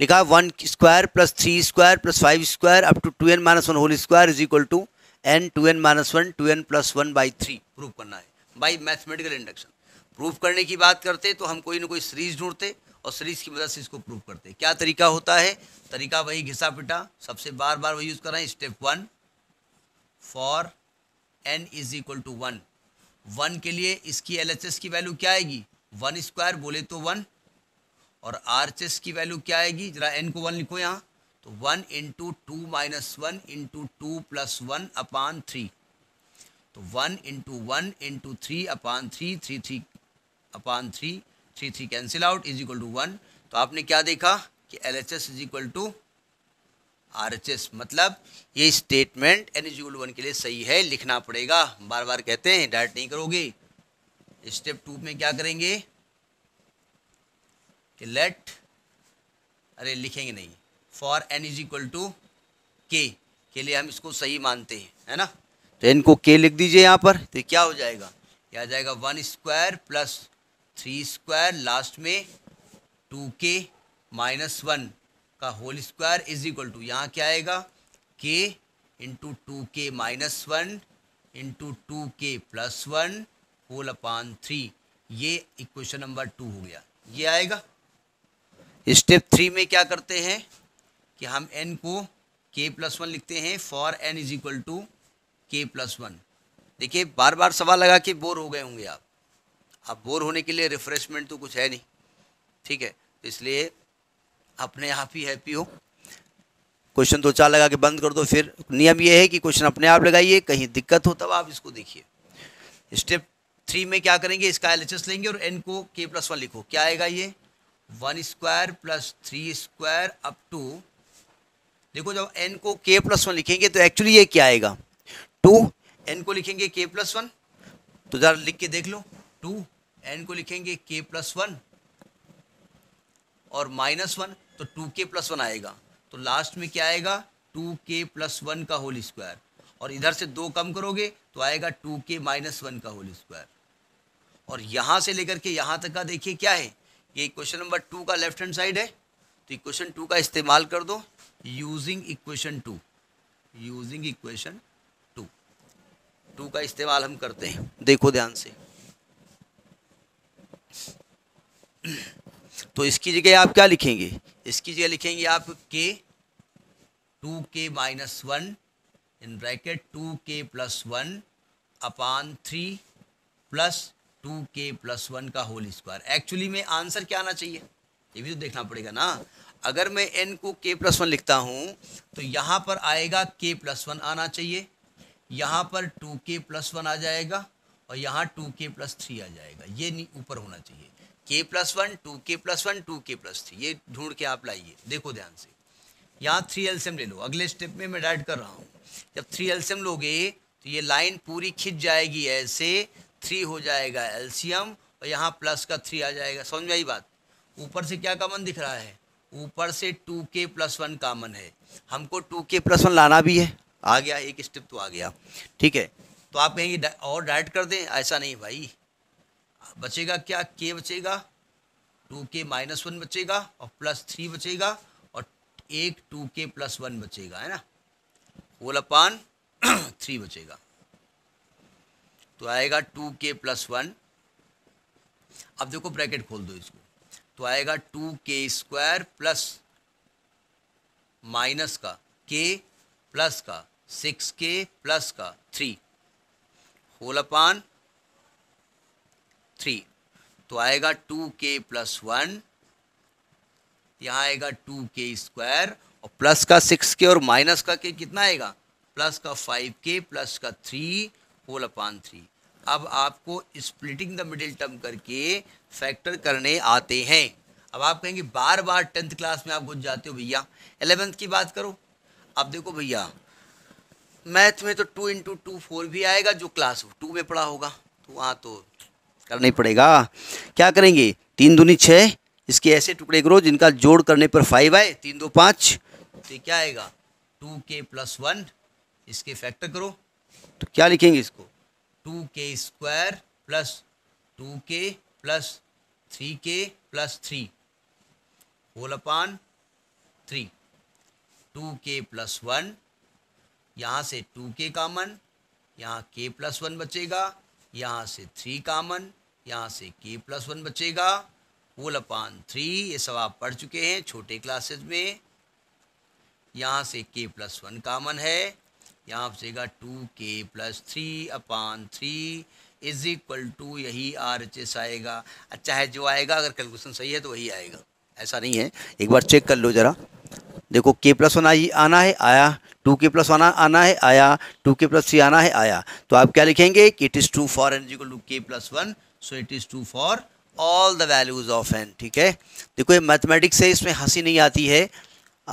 लिखा one square plus three square plus five square up to two n minus one whole square is equal to N two n minus one two n plus one by three proof करना है by mathematical induction proof करने की बात करते तो हम कोई ना कोई सीरीज ढूंढते और सीरीज की मदद से इसको प्रूफ करते क्या तरीका होता है तरीका वही घिसा पिटा सबसे बार बार वही यूज़ कर रहे हैं step one for N is equal to one one के लिए इसकी एल की वैल्यू क्या आएगी वन स्क्वायर बोले तो वन और आर की वैल्यू क्या आएगी जरा एन को वन लिखो यहाँ तो one into two minus one into two plus one upon three तो one into one into three upon three three three upon three three three cancel out is equal to one तो आपने क्या देखा कि L H S is equal to R H S मतलब ये statement N is equal one के लिए सही है लिखना पड़ेगा बार बार कहते हैं डायरेक्ट नहीं करोगे स्टेप टू में क्या करेंगे कि लेट अरे लिखेंगे नहीं for N is equal to k के लिए हम इसको सही मानते हैं है ना तो एन को के लिख दीजिए यहाँ पर तो क्या हो जाएगा क्या आ जाएगा one square plus three square last में टू के माइनस वन का whole square is equal to यहाँ क्या आएगा k into two k minus one into two के plus one whole upon three ये इक्वेशन नंबर टू हो गया ये आएगा स्टेप थ्री में क्या करते हैं कि हम एन को के प्लस वन लिखते हैं for N is equal to के प्लस वन देखिए बार बार सवाल लगा के बोर हो गए होंगे आप अब बोर होने के लिए रिफ्रेशमेंट तो कुछ है नहीं ठीक है इसलिए अपने आप ही हैप्पी हो क्वेश्चन तो चार लगा के बंद कर दो फिर नियम ये है कि क्वेश्चन अपने आप लगाइए कहीं दिक्कत हो तब आप इसको देखिए स्टेप थ्री में क्या करेंगे इसका एल लेंगे और एन को के प्लस वन लिखो क्या आएगा ये one square plus three square up to देखो जब एन को के प्लस वन लिखेंगे तो एक्चुअली ये क्या आएगा टू एन को लिखेंगे के प्लस वन तो ज़रा लिख के देख लो टू एन को लिखेंगे के प्लस वन और माइनस वन तो टू के प्लस वन आएगा तो लास्ट में क्या आएगा टू के प्लस वन का होल स्क्वायर और इधर से दो कम करोगे तो आएगा टू के माइनस वन का होल स्क्वायर और यहाँ से लेकर के यहाँ तक का देखिए क्या है ये क्वेश्चन नंबर टू का लेफ्ट हैंड साइड है तो इक्वेशन टू का इस्तेमाल कर दो using equation two using equation two two का इस्तेमाल हम करते हैं देखो ध्यान से तो इसकी जगह आप क्या लिखेंगे इसकी जगह लिखेंगे आप k two k minus one in bracket two के plus one upon three plus two के प्लस वन का होल स्क्वायर एक्चुअली में आंसर क्या आना चाहिए ये भी तो देखना पड़ेगा ना अगर मैं एन को के प्लस वन लिखता हूँ तो यहाँ पर आएगा के प्लस वन आना चाहिए यहाँ पर टू के प्लस वन आ जाएगा और यहाँ टू के प्लस थ्री आ जाएगा ये ऊपर होना चाहिए के प्लस वन टू के प्लस वन टू के प्लस थ्री ये ढूंढ के आप लाइए देखो ध्यान से यहाँ थ्री एल्सियम ले लो अगले स्टेप में मैं डाइड कर रहा हूँ जब थ्री एल्सियम लोगे तो ये लाइन पूरी खिंच जाएगी ऐसे थ्री हो जाएगा एल्शियम और यहाँ प्लस का थ्री आ जाएगा समझ में आई बात ऊपर से क्या कामन दिख रहा है ऊपर से टू के प्लस वन कामन है हमको टू के प्लस वन लाना भी है आ गया एक स्टेप तो आ गया ठीक है तो आप कहेंगे और डायरेक्ट कर दें ऐसा नहीं भाई बचेगा क्या के बचेगा टू के माइनस वन बचेगा और प्लस थ्री बचेगा और एक टू के प्लस वन बचेगा है ना होल थ्री बचेगा तो आएगा टू के प्लस वन अब देखो ब्रैकेट खोल दो इसको तो आएगा two k square plus minus का के प्लस का सिक्स के प्लस का थ्री होल अपान थ्री तो आएगा टू के प्लस वन यहाँ आएगा टू के स्क्वायर और प्लस का सिक्स के और माइनस का के कितना आएगा प्लस का फाइव के प्लस का थ्री होल अपान थ्री अब आपको स्प्लिटिंग द मिडिल टर्म करके फैक्टर करने आते हैं अब आप कहेंगे बार बार टेंथ क्लास में आप घुस जाते हो भैया एलेवेंथ की बात करो अब देखो भैया मैथ में तो टू इंटू टू फोर भी आएगा जो क्लास टू में पढ़ा होगा तो वहाँ तो करना ही पड़ेगा क्या करेंगे तीन दूनी छः इसके ऐसे टुकड़े करो जिनका जोड़ करने पर फाइव आए तीन दो पाँच तो क्या आएगा टू के प्लस वन इसके फैक्टर करो तो क्या लिखेंगे इसको two k square plus two के plus three k plus three whole upon three two के प्लस वन यहाँ से टू के कामन यहाँ के प्लस वन बचेगा यहाँ से थ्री कामन यहाँ से के प्लस वन बचेगा होल अपान थ्री ये सब आप पढ़ चुके हैं छोटे क्लासेज में यहाँ से के प्लस वन कामन है यहाँ गा टू के plus three upon three is equal to यही आर एच एस आएगा अच्छा है जो आएगा अगर कैलकुलेशन सही है तो वही आएगा ऐसा नहीं है एक बार चेक कर लो ज़रा देखो के प्लस वन आई आना है आया टू के प्लस वन आना है आया टू के प्लस थ्री आना है आया तो आप क्या लिखेंगे कि it is true for n is equal to के plus one so it is true for all the values of n ठीक है देखो ये मैथमेटिक्स है इसमें हंसी नहीं आती है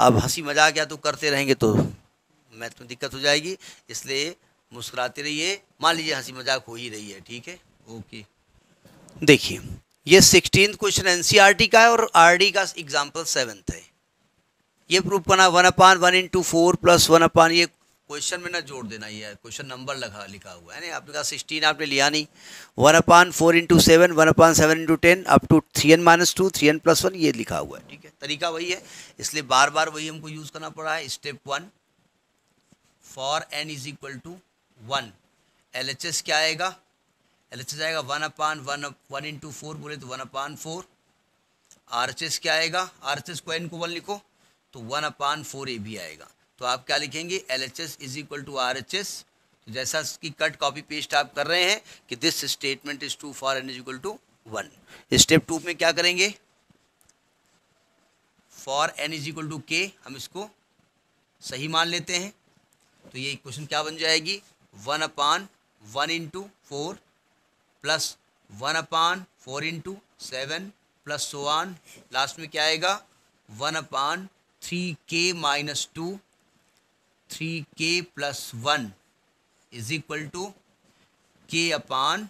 अब हंसी मजाक या तो करते रहेंगे तो मैथ में तो दिक्कत हो जाएगी इसलिए मुस्कुराते रहिए मान लीजिए हंसी मजाक हो ही रही है ठीक है ओके देखिए ये सिक्सटीन क्वेश्चन एनसीईआरटी का है और आरडी का एग्जाम्पल सेवन्थ है ये प्रूफ करना one upon one into four plus one upon ये क्वेश्चन में ना जोड़ देना ये क्वेश्चन नंबर लगा लिखा हुआ है ना आपने कहा सिक्सटीन आपने लिया नहीं one upon four into seven one upon seven into ten up to three n minus two three n plus one ये लिखा हुआ है ठीक है तरीका वही है इसलिए बार बार वही हमको यूज़ करना पड़ा है step one for N is equal to one L H S क्या आएगा एल एच एस आएगा one upon one one into four बोले तो one upon four R H S क्या आएगा आर एच एस को एन को वन लिखो तो वन अपान फोर ए भी आएगा तो आप क्या लिखेंगे L H S is equal to R H S जैसा कि कट कॉपी पेस्ट आप कर रहे हैं कि this statement is true for N is equal to one step two में क्या करेंगे for N is equal to k हम इसको सही मान लेते हैं तो ये इक्वेशन क्या बन जाएगी one upon one into four plus one upon four into seven plus one last में क्या आएगा one upon three k minus two three k plus one is equal to k upon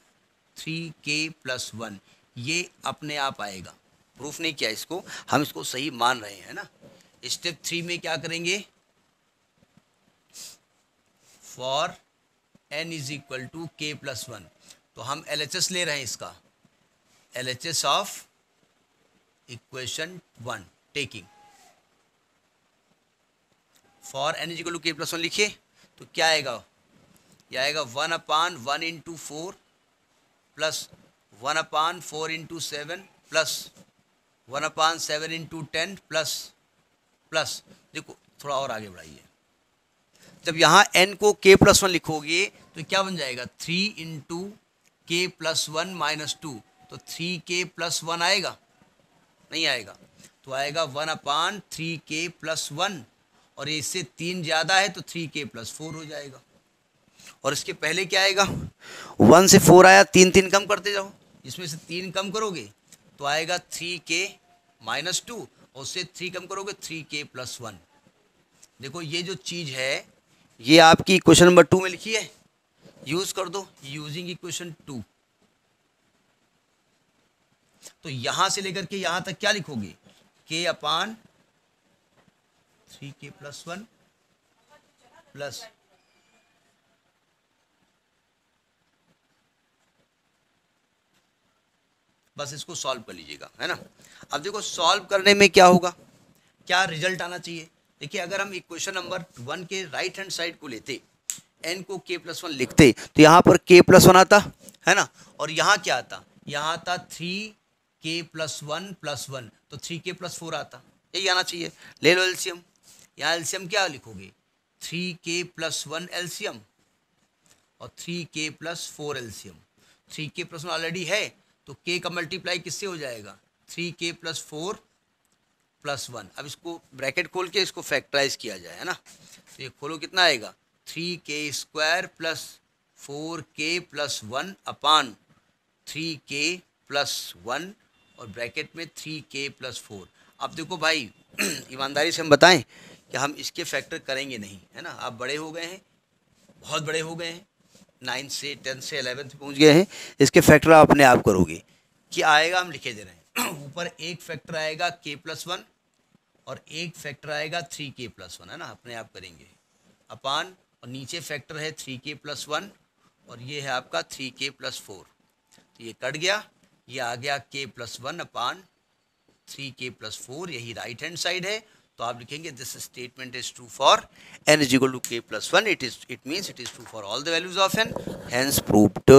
three k plus one ये अपने आप आएगा proof नहीं किया इसको हम इसको सही मान रहे हैं ना स्टेप थ्री में क्या करेंगे for N is equal to के प्लस वन तो हम एल एच एस ले रहे हैं इसका L H S of equation one taking for N is equal to के प्लस वन लिखिए तो क्या आएगा यह आएगा one upon one into four plus one upon four into seven plus one upon seven into ten plus plus देखो थोड़ा और आगे बढ़ाइए जब यहाँ एन को के प्लस वन लिखोगे तो क्या बन जाएगा three into k plus one minus two तो थ्री के प्लस वन आएगा नहीं आएगा तो आएगा one upon three k plus one और इससे तीन ज़्यादा है तो थ्री के प्लस फोर हो जाएगा और इसके पहले क्या आएगा वन से फोर आया तीन तीन कम करते जाओ इसमें से तीन कम करोगे तो आएगा थ्री के माइनस टू और उससे थ्री कम करोगे थ्री के प्लस वन देखो ये जो चीज़ है ये आपकी क्वेश्चन नंबर टू में लिखी है यूज कर दो यूजिंग इक्वेशन टू तो यहां से लेकर के यहां तक क्या लिखोगे k upon three k plus one plus बस इसको सॉल्व कर लीजिएगा है ना अब देखो सॉल्व करने में क्या होगा क्या रिजल्ट आना चाहिए देखिए अगर हम इक्वेशन नंबर वन के राइट हैंड साइड को लेते एन को के प्लस वन लिखते तो यहाँ पर के प्लस वन आता है ना और यहाँ क्या आता यहाँ आता three k plus one plus one तो थ्री के प्लस फोर आता यही आना चाहिए ले लो एल्सियम यहाँ एल्सियम क्या लिखोगे थ्री के प्लस वन एल्सियम और three k plus four LCM three k plus one already है तो के का मल्टीप्लाई किससे हो जाएगा three k plus four plus one अब इसको ब्रैकेट खोल के इसको फैक्टराइज किया जाए है ना तो ये खोलो कितना आएगा three k square plus four k plus one upon three k plus one और ब्रैकेट में थ्री के प्लस फोर अब देखो भाई ईमानदारी से हम बताएं कि हम इसके फैक्टर करेंगे नहीं है ना आप बड़े हो गए हैं बहुत बड़े हो गए हैं नाइन्थ से टेंथ से एलेवेंथ पहुँच गए हैं इसके फैक्टर आप अपने आप करोगे कि आएगा हम लिखे दे रहे हैं ऊपर एक फैक्टर आएगा के प्लस वन और एक फैक्टर आएगा थ्री के प्लस वन है ना अपने आप करेंगे अपान और नीचे फैक्टर है थ्री के प्लस वन और ये है आपका थ्री के प्लस फोर तो ये कट गया ये आ गया k plus one upon three k plus four यही राइट हैंड साइड है तो आप लिखेंगे this statement is true for N is equal to के plus one it is it means it is true for all the values of n hence proved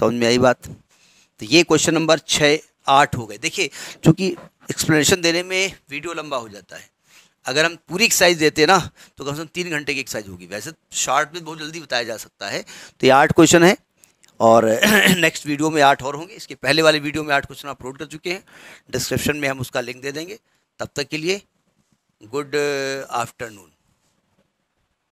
समझ में आई बात तो ये क्वेश्चन नंबर छः आठ हो गए देखिए चूंकि एक्सप्लेनेशन देने में वीडियो लंबा हो जाता है अगर हम पूरी एक्सरसाइज देते ना तो कम से कम तीन घंटे की एक्सरसाइज होगी वैसे शॉर्ट में बहुत जल्दी बताया जा सकता है तो ये आठ क्वेश्चन है और नेक्स्ट वीडियो में आठ और होंगे इसके पहले वाले वीडियो में आठ क्वेश्चन अपलोड कर चुके हैं डिस्क्रिप्शन में हम उसका लिंक दे देंगे तब तक के लिए गुड आफ्टरनून